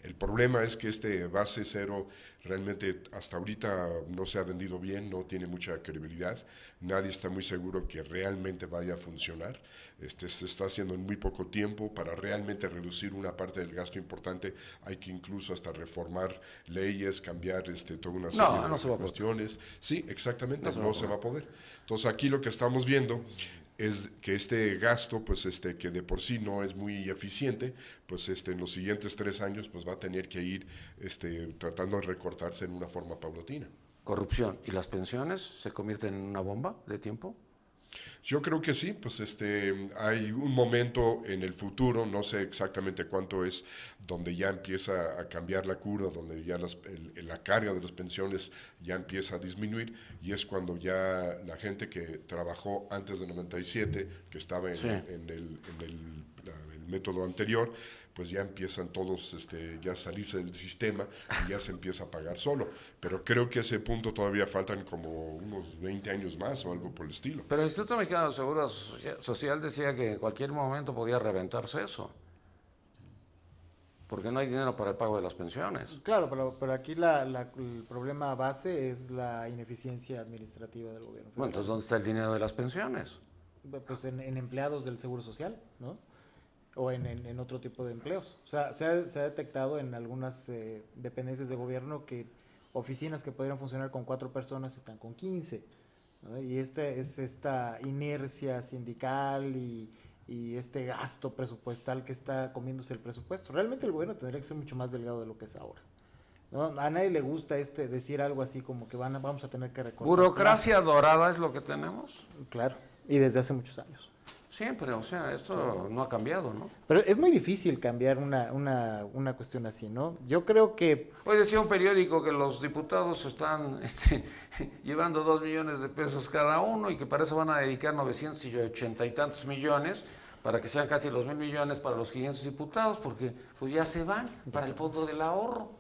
El problema es que este base cero realmente hasta ahorita no se ha vendido bien, no tiene mucha credibilidad, nadie está muy seguro que realmente vaya a funcionar. Este se está haciendo en muy poco tiempo para realmente reducir una parte del gasto importante, hay que incluso hasta reformar leyes, cambiar este toda una serie de cuestiones. Sí, exactamente, no se va a poder. Entonces aquí lo que estamos viendo es que este gasto, pues este, que de por sí no es muy eficiente, pues este, en los siguientes tres años pues va a tener que ir este, tratando de recortarse en una forma paulatina. Corrupción. ¿Y las pensiones se convierten en una bomba de tiempo? Yo creo que sí, pues este, hay un momento en el futuro, no sé exactamente cuánto es, donde ya empieza a cambiar la curva, donde ya la carga de las pensiones ya empieza a disminuir y es cuando ya la gente que trabajó antes de 97, que estaba en, el método anterior, pues ya empiezan todos este, ya a salirse del sistema y ya se empieza a pagar solo. Pero creo que a ese punto todavía faltan como unos 20 años más o algo por el estilo. Pero el Instituto Mexicano de Seguro Social decía que en cualquier momento podía reventarse eso. Porque no hay dinero para el pago de las pensiones. Claro, pero, aquí la, el problema base es la ineficiencia administrativa del gobierno. Bueno, entonces, ¿dónde está el dinero de las pensiones? Pues en empleados del Seguro Social, ¿no? o en, en, otro tipo de empleos. O sea, se ha, detectado en algunas eh, dependencias de gobierno que oficinas que podrían funcionar con cuatro personas están con quince. Y este es esta inercia sindical y, este gasto presupuestal que está comiéndose el presupuesto. Realmente el gobierno tendría que ser mucho más delgado de lo que es ahora. A nadie le gusta este decir algo así como que van vamos a tener que recortar. Burocracia dorada es lo que tenemos. Claro, y desde hace muchos años. Siempre, o sea, esto no ha cambiado, ¿no? Pero es muy difícil cambiar una, una, una cuestión así, ¿no? Yo creo que... Hoy decía un periódico que los diputados están este, llevando dos millones de pesos cada uno y que para eso van a dedicar 980 y tantos millones para que sean casi los mil millones para los 500 diputados, porque pues ya se van para el fondo del ahorro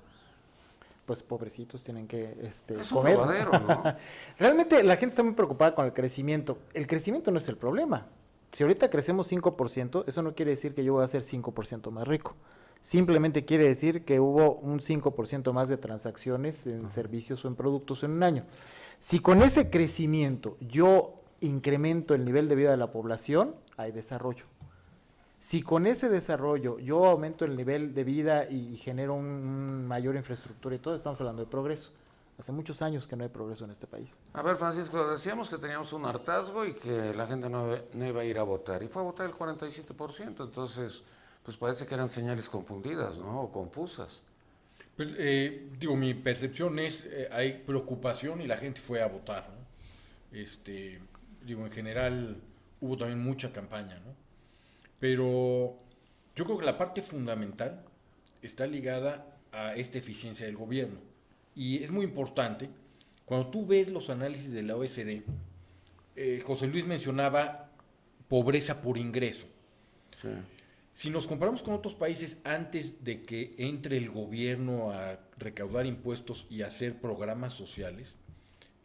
pues pobrecitos tienen que este, es Un ¿no? Realmente la gente está muy preocupada con el crecimiento. El crecimiento no es el problema si ahorita crecemos 5%, eso no quiere decir que yo voy a ser 5% más rico. Simplemente quiere decir que hubo un 5% más de transacciones en servicios o en productos en un año. Si con ese crecimiento yo incremento el nivel de vida de la población, hay desarrollo. Si con ese desarrollo yo aumento el nivel de vida y genero una mayor infraestructura y todo, estamos hablando de progreso. Hace muchos años que no hay progreso en este país. A ver, Francisco, decíamos que teníamos un hartazgo y que la gente no, iba a ir a votar. Y fue a votar el 47%. Entonces, pues parece que eran señales confundidas, ¿no? O confusas. Pues, eh, digo, mi percepción es, eh, hay preocupación y la gente fue a votar, ¿no? Este, digo, en general hubo también mucha campaña, ¿no? Pero yo creo que la parte fundamental está ligada a esta eficiencia del gobierno y es muy importante, cuando tú ves los análisis de la OSD, eh, José Luis mencionaba pobreza por ingreso. Si nos comparamos con otros países antes de que entre el gobierno a recaudar impuestos y hacer programas sociales,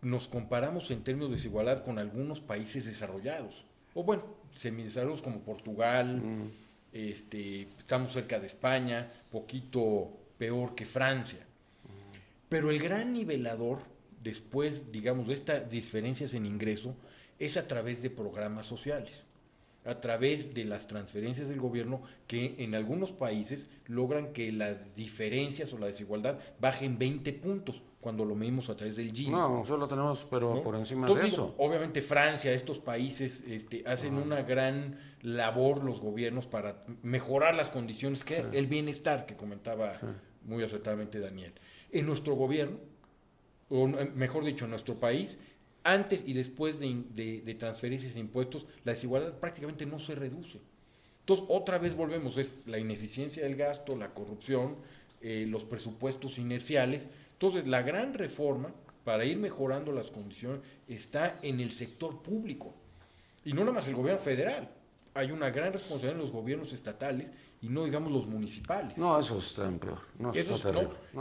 nos comparamos en términos de desigualdad con algunos países desarrollados, o bueno, semidesarrollados como Portugal, mm. este, estamos cerca de España, poquito peor que Francia. Pero el gran nivelador, después, digamos, de estas diferencias en ingreso, es a través de programas sociales a través de las transferencias del gobierno que en algunos países logran que las diferencias o la desigualdad bajen 20 puntos cuando lo medimos a través del Gini. No, nosotros lo tenemos pero por encima de eso. obviamente Francia, estos países este, hacen ah. una gran labor los gobiernos para mejorar las condiciones, que el bienestar que comentaba muy acertadamente Daniel en nuestro gobierno, o eh, mejor dicho, en nuestro país, antes y después de, de, e impuestos, la desigualdad prácticamente no se reduce. Entonces, otra vez volvemos, es la ineficiencia del gasto, la corrupción, eh, los presupuestos inerciales. Entonces, la gran reforma para ir mejorando las condiciones está en el sector público. Y no nada más el gobierno federal. Hay una gran responsabilidad en los gobiernos estatales y no digamos los municipales. No, eso está en peor.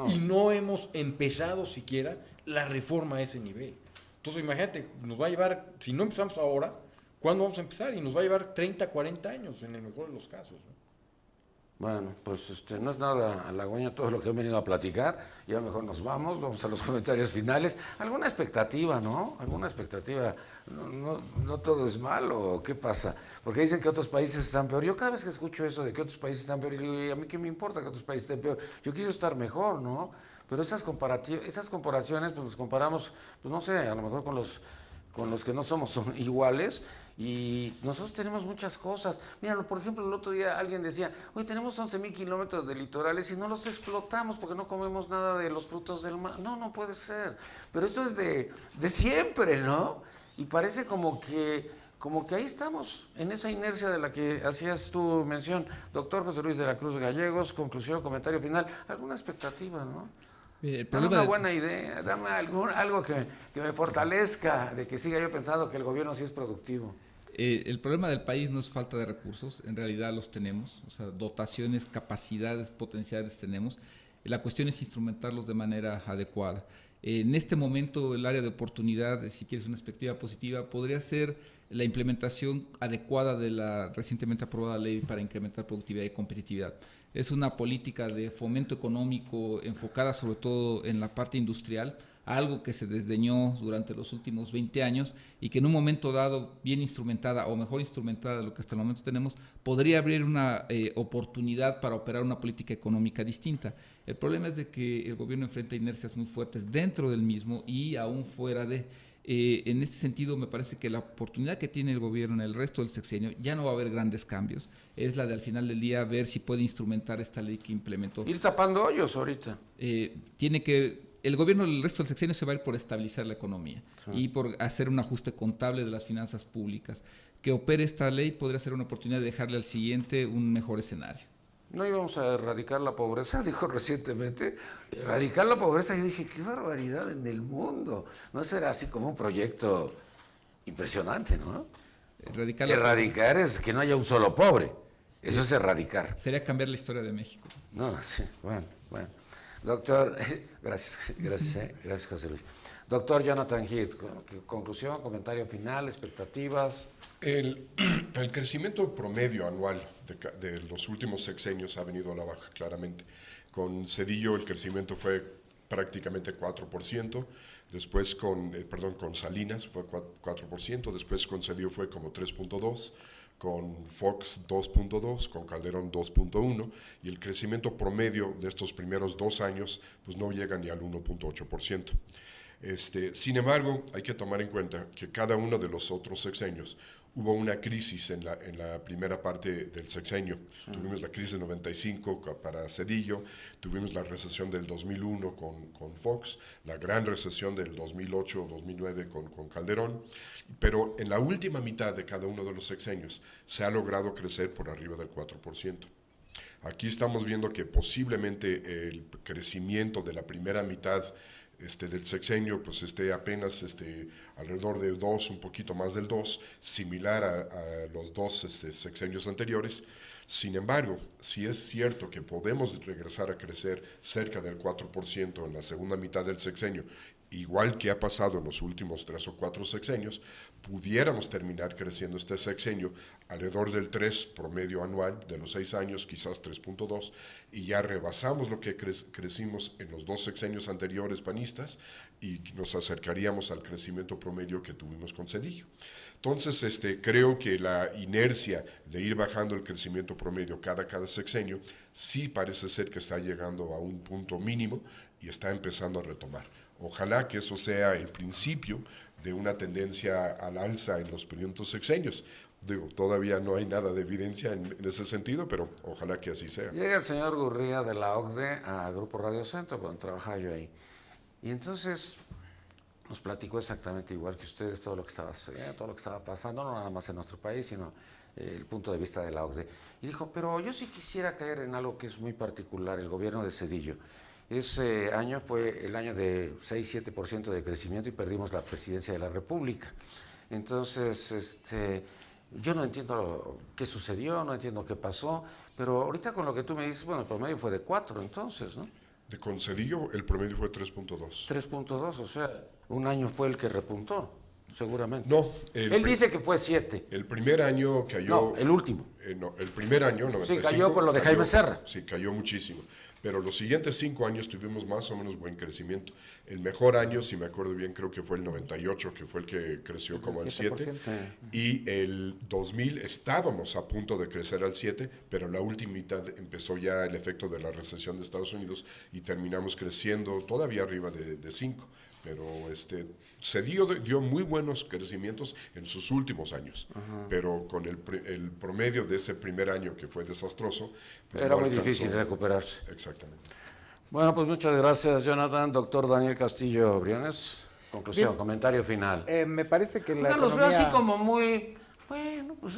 Y no hemos empezado siquiera la reforma a ese nivel. Entonces imagínate, nos va a llevar, si no empezamos ahora, ¿cuándo vamos a empezar? Y nos va a llevar 30, 40 años en el mejor de los casos. Bueno, pues este, no es nada halagüeño todo lo que he venido a platicar. Ya mejor nos vamos, vamos a los comentarios finales. ¿Alguna expectativa, no? ¿Alguna expectativa? No, no, todo es malo, ¿qué pasa? Porque dicen que otros países están peor. Yo cada vez que escucho eso de que otros países están peor, digo, ¿y a mí qué me importa que otros países estén peor? Yo quiero estar mejor, ¿no? Pero esas, comparativas, esas comparaciones, pues nos comparamos, pues no sé, a lo mejor con los con los que no somos son iguales y nosotros tenemos muchas cosas. Míralo, por ejemplo, el otro día alguien decía, hoy tenemos 11 mil kilómetros de litorales y no los explotamos porque no comemos nada de los frutos del mar. No, no puede ser. Pero esto es de, de siempre, ¿no? Y parece como que, como que ahí estamos, en esa inercia de la que hacías tu mención. Doctor José Luis de la Cruz Gallegos, conclusión, comentario final. ¿Alguna expectativa, no? Eh, el problema una buena idea, dame algo que, me fortalezca de que siga yo pensando que el gobierno sí es productivo. Eh, el problema del país no es falta de recursos, en realidad los tenemos, o sea, dotaciones, capacidades, potenciales tenemos. La cuestión es instrumentarlos de manera adecuada. en este momento el área de oportunidad, si quieres una perspectiva positiva, podría ser la implementación adecuada de la recientemente aprobada ley para incrementar productividad y competitividad es una política de fomento económico enfocada sobre todo en la parte industrial, algo que se desdeñó durante los últimos 20 años y que en un momento dado, bien instrumentada o mejor instrumentada de lo que hasta el momento tenemos, podría abrir una eh, oportunidad para operar una política económica distinta. El problema es de que el gobierno enfrenta inercias muy fuertes dentro del mismo y aún fuera de... Eh, en este sentido, me parece que la oportunidad que tiene el gobierno en el resto del sexenio ya no va a haber grandes cambios. Es la de al final del día ver si puede instrumentar esta ley que implementó. Ir tapando hoyos ahorita. Eh, tiene que el gobierno del resto del sexenio se va a ir por estabilizar la economía y por hacer un ajuste contable de las finanzas públicas. Que opere esta ley podría ser una oportunidad de dejarle al siguiente un mejor escenario no íbamos a erradicar la pobreza, dijo recientemente. Erradicar la pobreza, yo dije, qué barbaridad en el mundo. ¿No será así como un proyecto impresionante, no? Erradicar, es que no haya un solo pobre. Eso es erradicar. Sería cambiar la historia de México. No, sí, bueno, bueno. Doctor, gracias, gracias, eh, gracias José Luis. Doctor Jonathan Heath, conclusión, comentario final, expectativas. El, crecimiento promedio anual de, los últimos sexenios ha venido a la baja claramente. Con Cedillo el crecimiento fue prácticamente 4%, después con, eh, perdón, con Salinas fue 4%, después con Cedillo fue como 3.2%, con Fox 2.2, con Calderón 2.1 y el crecimiento promedio de estos primeros dos años pues no llega ni al 1.8%. Este, sin embargo, hay que tomar en cuenta que cada uno de los otros sexenios hubo una crisis en la, en la primera parte del sexenio. Tuvimos la crisis del 95 para Cedillo, tuvimos la recesión del 2001 con, Fox, la gran recesión del 2008-2009 con, con Calderón, pero en la última mitad de cada uno de los sexenios se ha logrado crecer por arriba del 4%. Aquí estamos viendo que posiblemente el crecimiento de la primera mitad este, del sexenio, pues esté apenas este, alrededor de 2 un poquito más del 2 similar a, los dos este, sexenios anteriores. Sin embargo, si es cierto que podemos regresar a crecer cerca del 4% en la segunda mitad del sexenio igual que ha pasado en los últimos tres o cuatro sexenios, pudiéramos terminar creciendo este sexenio alrededor del 3 promedio anual de los seis años, quizás 3.2, y ya rebasamos lo que crecimos en los dos sexenios anteriores panistas y nos acercaríamos al crecimiento promedio que tuvimos con Cedillo. Entonces, este, creo que la inercia de ir bajando el crecimiento promedio cada, cada sexenio sí parece ser que está llegando a un punto mínimo y está empezando a retomar. Ojalá que eso sea el principio de una tendencia al alza en los periodos sexenios. Digo, todavía no hay nada de evidencia en, ese sentido, pero ojalá que así sea. Llega el señor Gurría de la OCDE a Grupo Radio Centro, donde trabajaba yo ahí. Y entonces nos platicó exactamente igual que ustedes todo lo que estaba, todo lo que estaba pasando, no nada más en nuestro país, sino eh, el punto de vista de la OCDE. Y dijo, pero yo sí quisiera caer en algo que es muy particular, el gobierno de Cedillo. Ese año fue el año de 6-7% de crecimiento y perdimos la presidencia de la República. Entonces, este, yo no entiendo qué sucedió, no entiendo qué pasó, pero ahorita con lo que tú me dices, bueno, el promedio fue de 4 entonces, ¿no? De concedido, el promedio fue 3.2. 3.2, o sea, un año fue el que repuntó, seguramente. No, él dice que fue 7. El primer año cayó... No, el último. Eh, no, el primer año, 95, Sí, cayó por lo de Jaime Serra. Sí, cayó muchísimo pero los siguientes cinco años tuvimos más o menos buen crecimiento. El mejor año, si me acuerdo bien, creo que fue el 98, que fue el que creció como al 7, y el 2000 estábamos a punto de crecer al 7, pero la última mitad empezó ya el efecto de la recesión de Estados Unidos y terminamos creciendo todavía arriba de 5 pero este, se dio, muy buenos crecimientos en sus últimos años, pero con el, promedio de ese primer año que fue desastroso. Pues, Era muy difícil recuperarse. Exactamente. Bueno, pues muchas gracias, Jonathan. Doctor Daniel Castillo Briones, conclusión, comentario final. Eh, me parece que la. los veo así como muy bueno, pues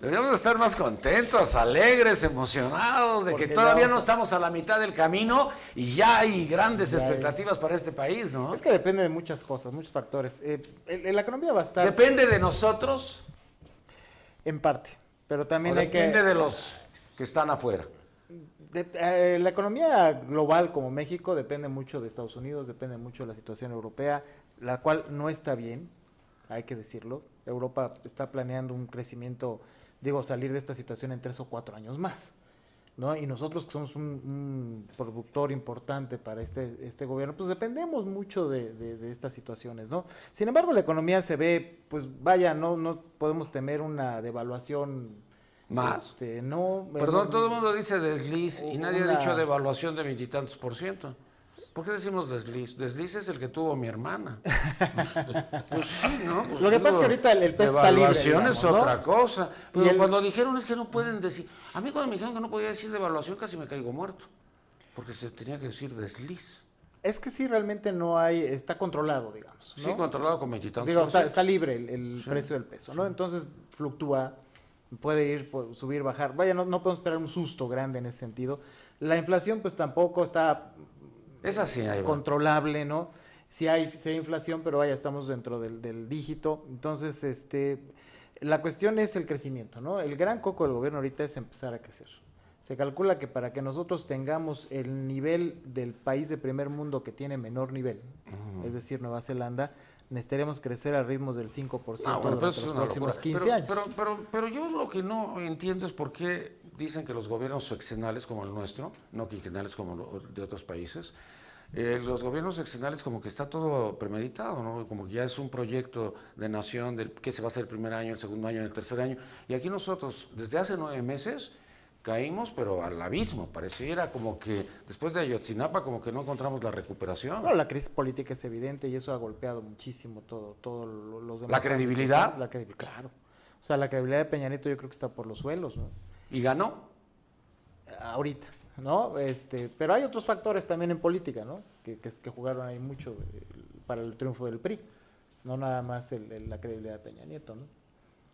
deberíamos estar más contentos, alegres, emocionados de que todavía no estamos a la mitad del camino y ya hay grandes expectativas para este país, ¿no? Es que depende de muchas cosas, muchos factores. Eh, la economía va a estar... ¿Depende de nosotros? En parte, pero también hay que... Depende de los que están afuera. Eh, la economía global como México depende mucho de Estados Unidos, depende mucho de la situación europea, la cual no está bien, hay que decirlo. Europa está planeando un crecimiento, digo, salir de esta situación en tres o cuatro años más. ¿No? Y nosotros que somos un, productor importante para este, este gobierno, pues dependemos mucho de, estas situaciones, ¿no? Sin embargo, la economía se ve, pues vaya, no, no podemos temer una devaluación. Más. Este, no, eh, Perdón, todo el mundo dice desliz y nadie ha dicho devaluación de tantos por ciento. ¿Por qué decimos desliz? Desliz es el que tuvo mi hermana. pues sí, ¿no? Pues Lo que pasa es que ahorita el, peso está libre. Evaluación es otra cosa. Pero cuando dijeron es que no pueden decir. A mí cuando me dijeron que no podía decir devaluación casi me caigo muerto. Porque se tenía que decir desliz. Es que sí, realmente no hay, está controlado, digamos. Sí, controlado con 20 Digo, está, libre el, precio del peso, ¿no? Entonces fluctúa, puede ir, subir, bajar. Vaya, no, no podemos esperar un susto grande en ese sentido. La inflación, pues tampoco está es así, hay. controlable, ¿no? Si hay, hay inflación, pero vaya, estamos dentro del, dígito. Entonces, este, la cuestión es el crecimiento, ¿no? El gran coco del gobierno ahorita es empezar a crecer. Se calcula que para que nosotros tengamos el nivel del país de primer mundo que tiene menor nivel, es decir, Nueva Zelanda, necesitaremos crecer a ritmos del 5% ah, en los próximos 15 años. pero, yo lo que no entiendo es por qué dicen que los gobiernos seccionales como el nuestro, no quinquenales como de otros países, eh, los gobiernos seccionales como que está todo premeditado, ¿no? como que ya es un proyecto de nación del qué se va a hacer el primer año, el segundo año, el tercer año. Y aquí nosotros, desde hace nueve meses, caímos, pero al abismo. Pareciera como que después de Ayotzinapa, como que no encontramos la recuperación. No, la crisis política es evidente y eso ha golpeado muchísimo todo, todos los demás. ¿La credibilidad? La credibilidad, claro. O sea, la credibilidad de Peñanito yo creo que está por los suelos, ¿no? Y ganó. Ahorita, ¿no? Este, pero hay otros factores también en política, ¿no? Que, que, jugaron ahí mucho eh, para el triunfo del PRI. No nada más la credibilidad de Peña Nieto, ¿no?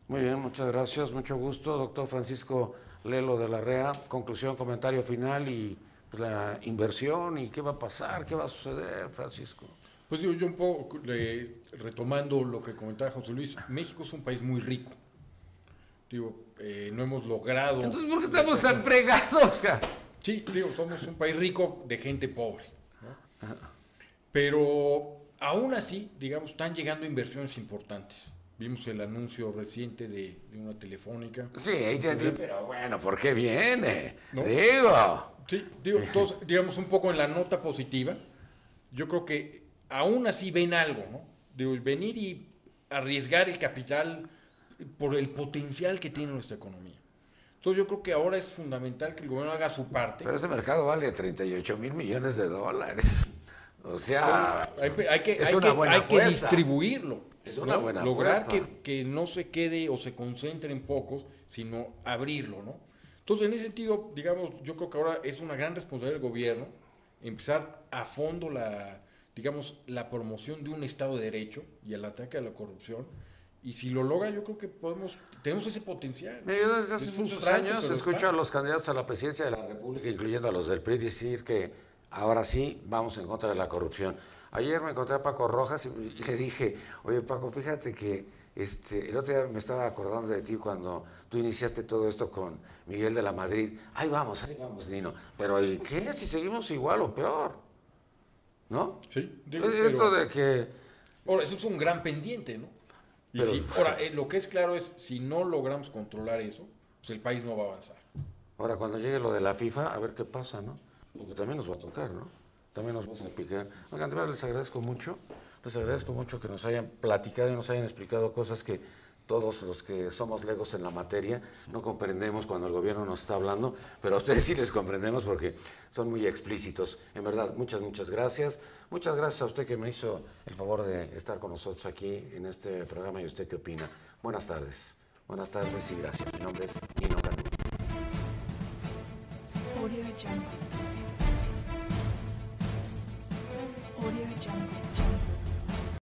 Muy bien, muchas gracias, mucho gusto, doctor Francisco Lelo de la REA. Conclusión, comentario final y pues, la inversión y qué va a pasar, qué va a suceder, Francisco. Pues digo, yo un poco, retomando lo que comentaba José Luis, México es un país muy rico. Digo, eh, no hemos logrado. Entonces, ¿por qué estamos tan fregados? Sí, digo, somos un país rico de gente pobre. Pero aún así, digamos, están llegando inversiones importantes. Vimos el anuncio reciente de, una telefónica. Sí, ella, pero bueno, ¿por qué viene? Digo. Sí, digo, digamos, un poco en la nota positiva. Yo creo que aún así ven algo, ¿no? venir y arriesgar el capital por el potencial que tiene nuestra economía. Entonces yo creo que ahora es fundamental que el gobierno haga su parte. Pero ese mercado vale 38 mil millones de dólares. O sea, hay, que, hay que, distribuirlo. Es una buena Lograr que, que, no se quede o se concentre en pocos, sino abrirlo, ¿no? Entonces, en ese sentido, digamos, yo creo que ahora es una gran responsabilidad del gobierno empezar a fondo la, digamos, la promoción de un Estado de Derecho y el ataque a la corrupción y si lo logra, yo creo que podemos, tenemos ese potencial. Yo desde hace muchos años escucho a los candidatos a la presidencia de la República, incluyendo a los del PRI, decir que ahora sí vamos en contra de la corrupción. Ayer me encontré a Paco Rojas y le dije, oye Paco, fíjate que este, el otro día me estaba acordando de ti cuando tú iniciaste todo esto con Miguel de la Madrid. Ahí vamos, ahí vamos, Nino. Pero ¿y qué? Si seguimos igual o peor. ¿No? Sí. esto de que... Ahora, eso es un gran pendiente, ¿no? ahora, eh, lo que es claro es, si no logramos controlar eso, pues el país no va a avanzar. Ahora, cuando llegue lo de la FIFA, a ver qué pasa, ¿no? Porque también nos va a tocar, ¿no? También nos va a explicar. Oigan, les agradezco mucho, les agradezco mucho que nos hayan platicado y nos hayan explicado cosas que todos los que somos legos en la materia, no comprendemos cuando el gobierno nos está hablando, pero a ustedes sí les comprendemos porque son muy explícitos. En verdad, muchas, muchas gracias. Muchas gracias a usted que me hizo el favor de estar con nosotros aquí en este programa y usted qué opina. Buenas tardes. Buenas tardes y gracias. Mi nombre es Nino